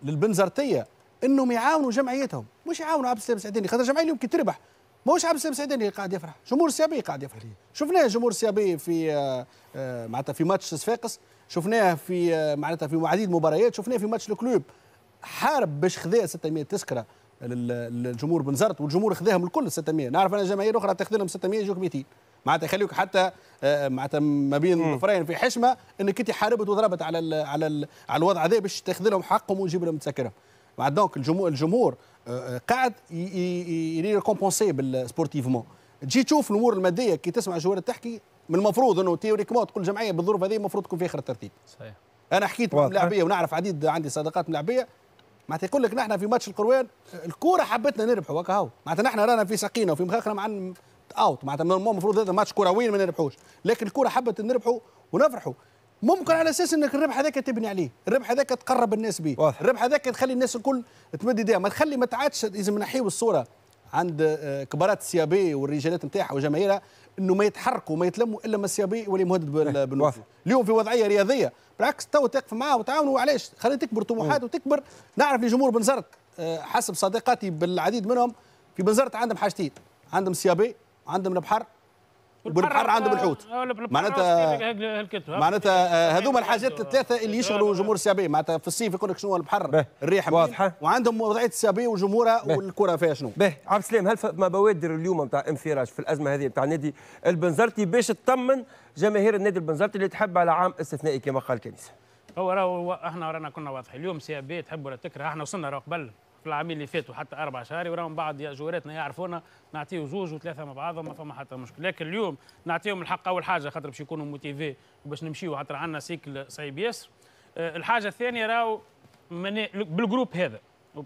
للبنزرتيه انهم يعاونوا جمعيتهم مش يعاونوا عبد السلام سعديني خاطر الجمعيه اليوم كي تربح ما عبد السلام سلام اللي قاعد يفرح جمهور السيابي قاعد يفرح شفناه جمهور السيابي في آه، آه، معناتها في ماتش صفاقس شفناه في آه، معناتها في عديد مباريات شفناه في ماتش الكلوب حارب باش خذا 600 تذكره للجمهور بن زرت والجمهور خذاهم الكل 600 نعرف انا جماهير اخرى تاخذ لهم 600 يجوك 200 معناتها يخليوك حتى معناتها ما بين ظفرين في حشمه انك انت حاربت وضربت على الـ على الـ على الوضع هذا باش تاخذ لهم حقهم وتجيب لهم تذكرهم دونك الجمهور آه، آه، قاعد يريكومبونسي بالسبورتيفمون تجي تشوف الامور الماديه كي تسمع الجوار تحكي من المفروض انه تيوريكمون تقول الجمعيه بالظروف هذه المفروض تكون في اخر الترتيب صحيح انا حكيت مع ملاعبيه ونعرف عديد عندي صداقات ملاعبيه معناتها يقول لك نحن في ماتش القروان الكوره حبتنا نربحوا هكا هو معناتها نحن رانا في سقينا وفي مخاخنا مع اوت معناتها المفروض هذا ماتش كروي ما نربحوش لكن الكوره حبت نربحوا ونفرحوا ممكن على اساس انك الربح هذاك تبني عليه الربح هذاك تقرب الناس به، الربح هذاك تخلي الناس الكل تمد ايديها ما تخلي ما تعادش لازم نحيو الصوره عند آه، كبارات السيابي والرجالات نتاعها وجماهيرها انه ما يتحركوا وما يتلموا الا ما السيابي يولي مهدد إيه، بالنفوذ. اليوم في وضعيه رياضيه بالعكس تو تقف معاه وتعاونوا علاش خلي تكبر طموحات وتكبر نعرف الجمهور بنزرت آه، حسب صديقاتي بالعديد منهم في بنزرت عندهم حاجتين عندهم سيابي عندهم البحر وبنحر عندهم الحوت معناتها معناتها آه، يعني هذوما الحاجات الثلاثه اللي يشغلوا جمهور السابي معناتها في الصيف يقول لك شنو البحر الريح واضحه وعندهم وضعيه السابي وجمهورها والكره فيها شنو به عبد السلام هل ما بوادر اليوم نتاع انفراج في الازمه هذه نتاع نادي البنزرتي باش تطمن جماهير النادي البنزرتي اللي تحب على عام استثنائي كما قال كنيسه هو راهو احنا رانا كنا واضحين اليوم سي بي تحب ولا تكره احنا وصلنا راهو قبل في العامين اللي فاتوا حتى اربع شهر وراهم بعض جواراتنا يعرفونا نعطيه زوج وثلاثه مع بعضهم ما فما حتى مشكل لكن اليوم نعطيهم الحق اول حاجه خاطر باش يكونوا موتيفي وباش نمشيو خاطر عندنا سيكل صعيب ياسر آه، الحاجه الثانيه راهو بالجروب هذا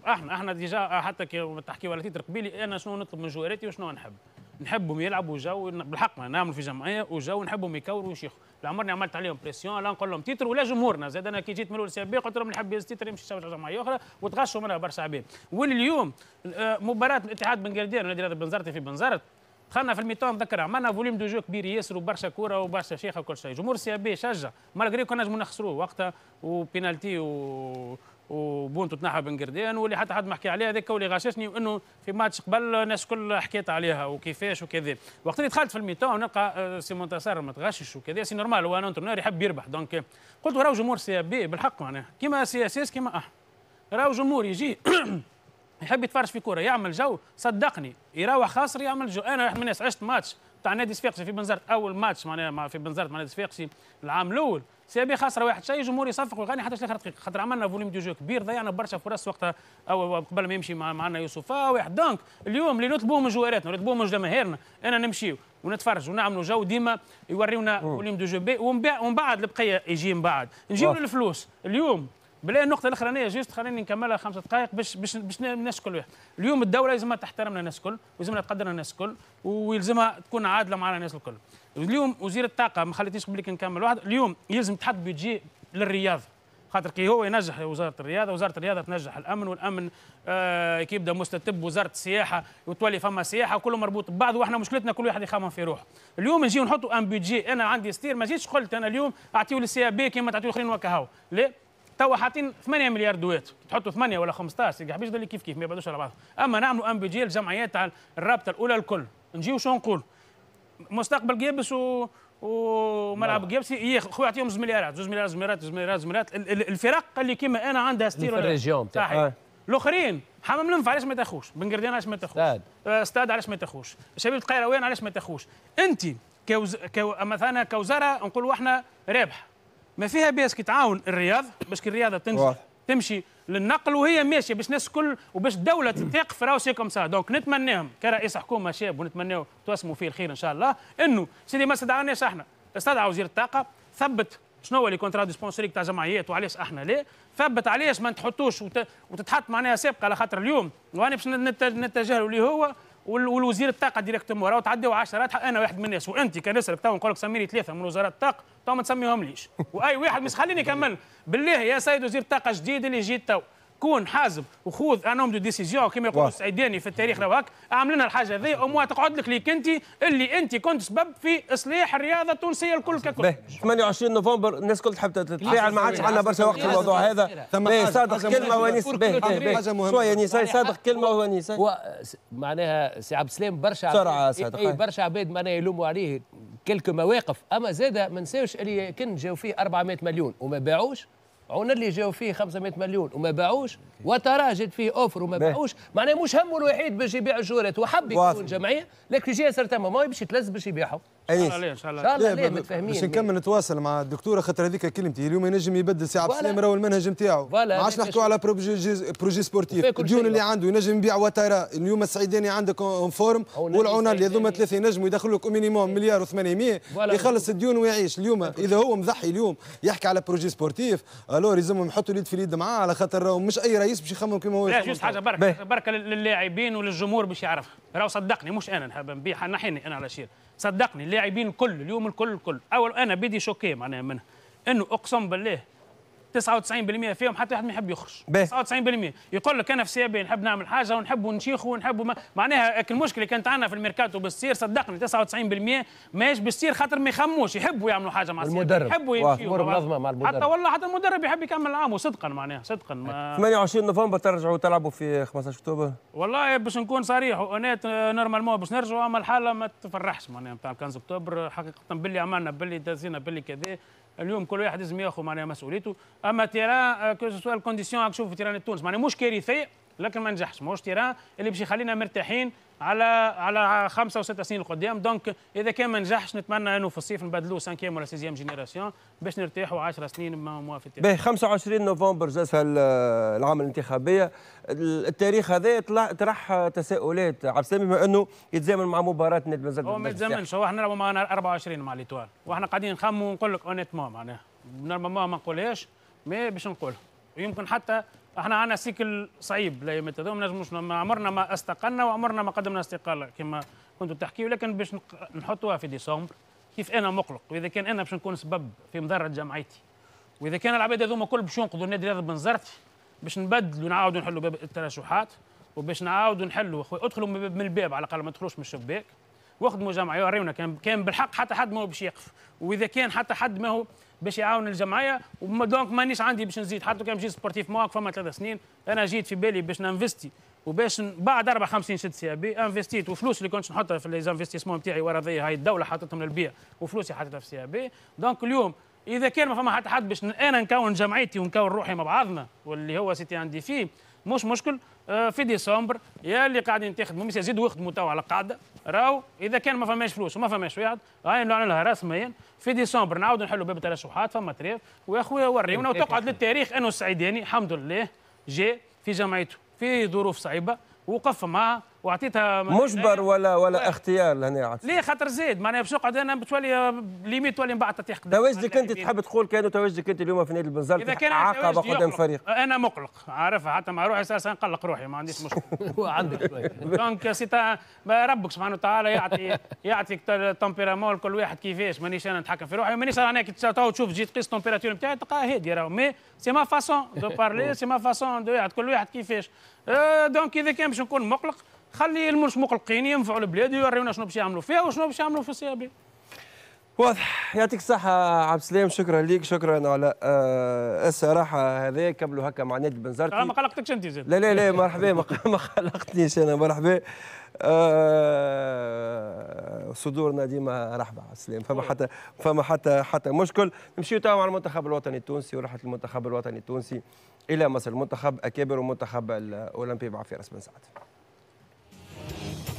احنا احنا ديجا حتى كي تحكيو على تيتر قبيلي انا شنو نطلب من جواراتي وشنو نحب نحبهم يلعبوا جو بالحق نعملوا في جمعيه وجو نحبهم يكوروا ويشيخوا لا عمرني عملت عليهم بريسيون لا نقول لهم تيتر ولا جمهورنا زاد انا كي جيت من الاول سي قلت لهم نحب تيتر يمشي شبكه جمعيه اخرى وتغشوا منها برشا عباد واليوم آه، مباراه الاتحاد بن ونادي رياضه بنزرتي في بنزرت دخلنا في الميتون نتذكر عملنا فوليوم دو جو كبير ياسر وبرشا كوره وبرشا شيخه وكل شيء جمهور سي بي شجع مالغري كنا نجموا نخسروه وقتها وبينالتي و وبونتو تنحى بن قردان واللي حتى حد ما حكى عليها هذاك اللي غاششني وانه في ماتش قبل الناس الكل حكيت عليها وكيفاش وكذا وقت اللي دخلت في الميتون نلقى آه، سي منتصر متغشش وكذا سي نورمال هو انترنور يحب يربح دونك قلت راهو جمهور سي إيه بي بالحق معناها كيما سي اس إيه اس كيما اح آه. راهو جمهور يجي يحب يتفرج في كوره يعمل جو صدقني يروح خاسر يعمل جو انا من الناس عشت ماتش تاع نادي صفاقسي في بنزرت اول ماتش معناها في بنزرت مع نادي صفاقسي العام الاول سي بي خسر واحد شيء الجمهور يصفق ويغني حتى لاخر دقيقه خاطر عملنا فوليم دو جو كبير ضيعنا برشا فرص وقتها او قبل ما يمشي معنا يوسف آه، واحد دونك اليوم اللي نطلبوه من جواراتنا نطلبوه من جماهيرنا انا نمشيو ونتفرج ونعملوا جو ديما يوريونا فوليم دو جو بي ومن بعد البقيه يجي من بعد نجيو للفلوس اليوم بلا النقطة الأخرانية جوست خليني نكملها خمسة دقائق باش باش باش الناس الكل اليوم الدولة لازمها تحترمنا الناس الكل ولازمها تقدرنا الناس الكل ويلزمها تكون عادلة مع الناس الكل اليوم وزير الطاقة ما خليتنيش قبل نكمل واحد اليوم يلزم تحط بيجي للرياضة خاطر كي هو ينجح وزاره الرياضه وزاره الرياضه تنجح الامن والامن آه كي يبدا مستتب وزاره السياحه وتولي فما سياحه كله مربوط ببعض واحنا مشكلتنا كل واحد يخمم في روحه اليوم نجي نحطوا ان بيجي انا عندي ستير ما جيتش قلت انا اليوم اعطيو للسي إيه بي كيما تعطيو الاخرين وكا هاو توا حاطين 8 مليار دوات تحطوا 8 ولا 15 يلقى حبيش كيف كيف ما يبعدوش على بعض اما نعملوا ام بي جي الجمعيات تاع الرابطه الاولى الكل نجيو شو نقول مستقبل جيبس و وملعب جيبسي نعم. خويا يعطيهم 2 مليارات 2 مليارات 2 مليارات 2 مليارات مليارات الفرق اللي كيما انا عندها ستيل في الريجيون تاعها آه. الاخرين حمام لنف علاش ما تاخوش بنقردين علاش ما تاخوش استاد آه، علاش ما تاخوش شباب القيروان علاش ما تاخوش انت كوز... كو... مثلا كوزاره نقولوا احنا رابحه ما فيها باس كي تعاون الرياض باش كي الرياضه تنجح تمشي للنقل وهي ماشيه باش الناس الكل وباش الدوله تثق في راهو كوم سا دونك نتمناهم كرئيس حكومه شاب ونتمناو توسموا فيه الخير ان شاء الله انه سيدي ما استدعاناش احنا استدعى وزير الطاقه ثبت شنو هو لي كونترا دو سبونسوريك تاع جمعيات وعلاش احنا لا ثبت علاش ما تحطوش وتتحط معناها سابقه على خاطر اليوم وانا باش نتجاهلوا اللي هو والوزير الطاقه ديريكتوم وراه تعديو عشرات انا واحد من الناس وانت كنسالك تو نقول لك سمي لي ثلاثه من وزاره الطاقه تو ما تسميهم ليش واي واحد مش خليني نكمل بالله يا سيد وزير الطاقه جديد اللي جيت تو كون حازم وخذ ان اوم دو ديسيزيون كما يقولوا السعيداني في التاريخ لو هاك اعمل لنا الحاجه هذه او تقعد لك ليك انت اللي انت كنت سبب في اصلاح الرياضه التونسيه الكل ككل 28 نوفمبر الناس كل تحب تتفاعل ما عادش عندنا برشا وقت في الموضوع هذا باهي صادق كلمه وانيس باهي شويه نيسان صادق كلمه وانيس معناها سي عبد السلام برشا بسرعه صادق اي برشا عباد معناها يلوموا عليه كلك مواقف اما زاده ما نساوش اللي كان جاو فيه 400 مليون وما باعوش عون اللي جاو فيه 500 مليون وما باعوش وتراجد فيه اوفر وما بيعوش معناه مش همه الوحيد باش يبيع الجوارات وحب يكون جمعيه لكن يجي ياسر تما ما يمشي يتلز باش يبيعهم إيه. ان شاء الله ان شاء الله ان شاء الله متفاهمين باش نكمل نتواصل مع الدكتوره خاطر هذيك كلمتي اليوم ينجم يبدل سي عبد السلام راهو المنهج نتاعو ما عادش نحكوا على بروجي بروجي سبورتيف الديون اللي عنده ينجم يبيع وترى اليوم السعيداني عندك اون فورم اللي هذوما ثلاثه ينجموا يدخلوا لك مينيموم مليار و800 يخلص الديون ويعيش اليوم اذا هو مضحي اليوم يحكي على بروجي سبورتيف الو يلزمهم يحطوا اليد في اليد معاه على خاطر مش اي الرئيس باش يخمم كيما هو لا جوست حاجه بركه بركه للاعبين وللجمهور باش يعرفها راهو صدقني مش انا نحب نبيع نحيني انا على شير صدقني اللاعبين الكل اليوم الكل الكل اول انا بدي شوكي معناها منها انه اقسم بالله 99% فيهم حتى واحد ما يحب يخرج 99% يقول لك انا في سيابي نحب نعمل حاجه ونحب نشيخ ونحب ما... معناها المشكله كانت عندنا في الميركاتو بالسير صدقني 99% ماهيش بالسير خاطر ما يخموش يحبوا يعملوا حاجه مع المدرب يحبوا يمشيوا مع المدرب حتى والله حتى المدرب يحب يكمل عامه صدقا معناها صدقا ما... 28 نوفمبر ترجعوا تلعبوا في 15 اكتوبر والله باش نكون صريح وانا نورمالمون باش نرجعوا اما الحاله ما تفرحش معناها نتاع 15 اكتوبر حقيقه باللي عملنا باللي دازينا باللي كذا اليوم كل واحد لازم ياخذ معناها مسؤوليته اما تيران آه، كو سوا الكونديسيون راك تشوف في تيران التونس معناها مش كارثيه لكن ما نجحش ماهوش تيران اللي باش يخلينا مرتاحين على على خمسه وسته سنين القدام دونك اذا كان ما نجحش نتمنى انه في الصيف نبدلوه سانكيام ولا سيزيام جينيراسيون باش نرتاحوا 10 سنين ما في التاريخ. 25 نوفمبر جلسه العام الانتخابيه التاريخ هذا طلع طرح تساؤلات عبد السلام بما انه يتزامن مع مباراه نادي بنزرت هو ما يتزامنش هو احنا معنا 24 مع ليتوال واحنا قاعدين نخمو ونقول لك اونيتمون معناها نورمالمون ما نقولهاش مي باش نقولها ويمكن حتى احنا عندنا سيكل صعيب ليامات هذوما ما نجموش عمرنا ما استقلنا وعمرنا ما قدمنا استقاله كما كنتوا تحكي ولكن باش نحطوها في ديسمبر كيف انا مقلق واذا كان انا باش نكون سبب في مضره جمعيتي واذا كان العباد هذوما كل باش ينقذوا النادي الرياضي بنزرتي باش نبدلوا نعاودوا نحلوا باب الترشحات وباش نعاودوا نحلوا ادخلوا من الباب على الاقل ما تدخلوش من الشباك واخدموا جمعيه وريونا كان كان بالحق حتى حد ما هو باش يقف واذا كان حتى حد ما هو باش يعاون الجمعيه دونك مانيش عندي باش نزيد حتى كان جي سبورتيف مواقف فما ثلاث سنين انا جيت في بالي باش ننفستي وباش بعد اربع خمس سنين شد سي بي انفستيت وفلوس اللي كنت نحطها في ليزانفستيسمون نتاعي وراضيه هاي الدوله حطتهم للبيع وفلوسي حطيتها في سي بي دونك اليوم اذا كان ما فما حتى حد باش انا نكون جمعيتي ونكون روحي مع بعضنا واللي هو سيتي عندي فيه مش مشكل آه، في ديسمبر يا اللي قاعدين تخدموا مش يزيدوا يخدموا توا على قاعده راهو اذا كان ما فماش فلوس وما فماش واحد هاي نعلن لها رسميا في ديسمبر نعاودوا نحلوا باب الترشحات فما تريف ويا خويا وريونا إيه، إيه، وتقعد إيه. للتاريخ انه السعيداني الحمد لله جاء في جمعيته في ظروف صعيبه وقف معها وعطيتها مجبر إيه. ولا ولا و... اختيار لهنا عطس ليه خاطر زيد معناها باش نقعد انا بتولي ليميت تولي من بعد تطيح تواجدك انت تحب تقول كانوا تواجدك انت اليوم في نادي البنزرت اذا كان عقبه قدام فريق انا مقلق عارفها حتى مع روحي اساسا نقلق روحي ما عنديش مشكل عندك شويه دونك سيتا ربك سبحانه وتعالى يعطي يعطيك التمبيرامون لكل واحد كيفاش مانيش انا نتحكم في روحي مانيش انا كي تو تشوف جيت تقيس التمبيراتور نتاعي تلقاها هاديه راهو مي سي ما فاسون دو بارلي سي ما فاسون دو كل واحد كيفاش آه، دونك اذا كان باش نكون مقلق خلي المرش مقلقين ينفعوا البلاد ويوريونا شنو باش يعملوا فيها وشنو باش يعملوا في السي بي واضح يعطيك الصحة عبد السلام شكرا ليك شكرا على آه الصراحة هذه كملوا هكا مع نادي بنزرتي ما قلقتكش أنت زاد لا لا لا مرحبا ما قلقتنيش أنا مرحبا آه، صدورنا ديما رحبه على السلام فما إيه. حتى فما حتى حتى مشكل نمشيو توا مع المنتخب الوطني التونسي ورحله المنتخب الوطني التونسي الى مصر المنتخب اكابر ومنتخب الاولمبي بعفيرس بن سعد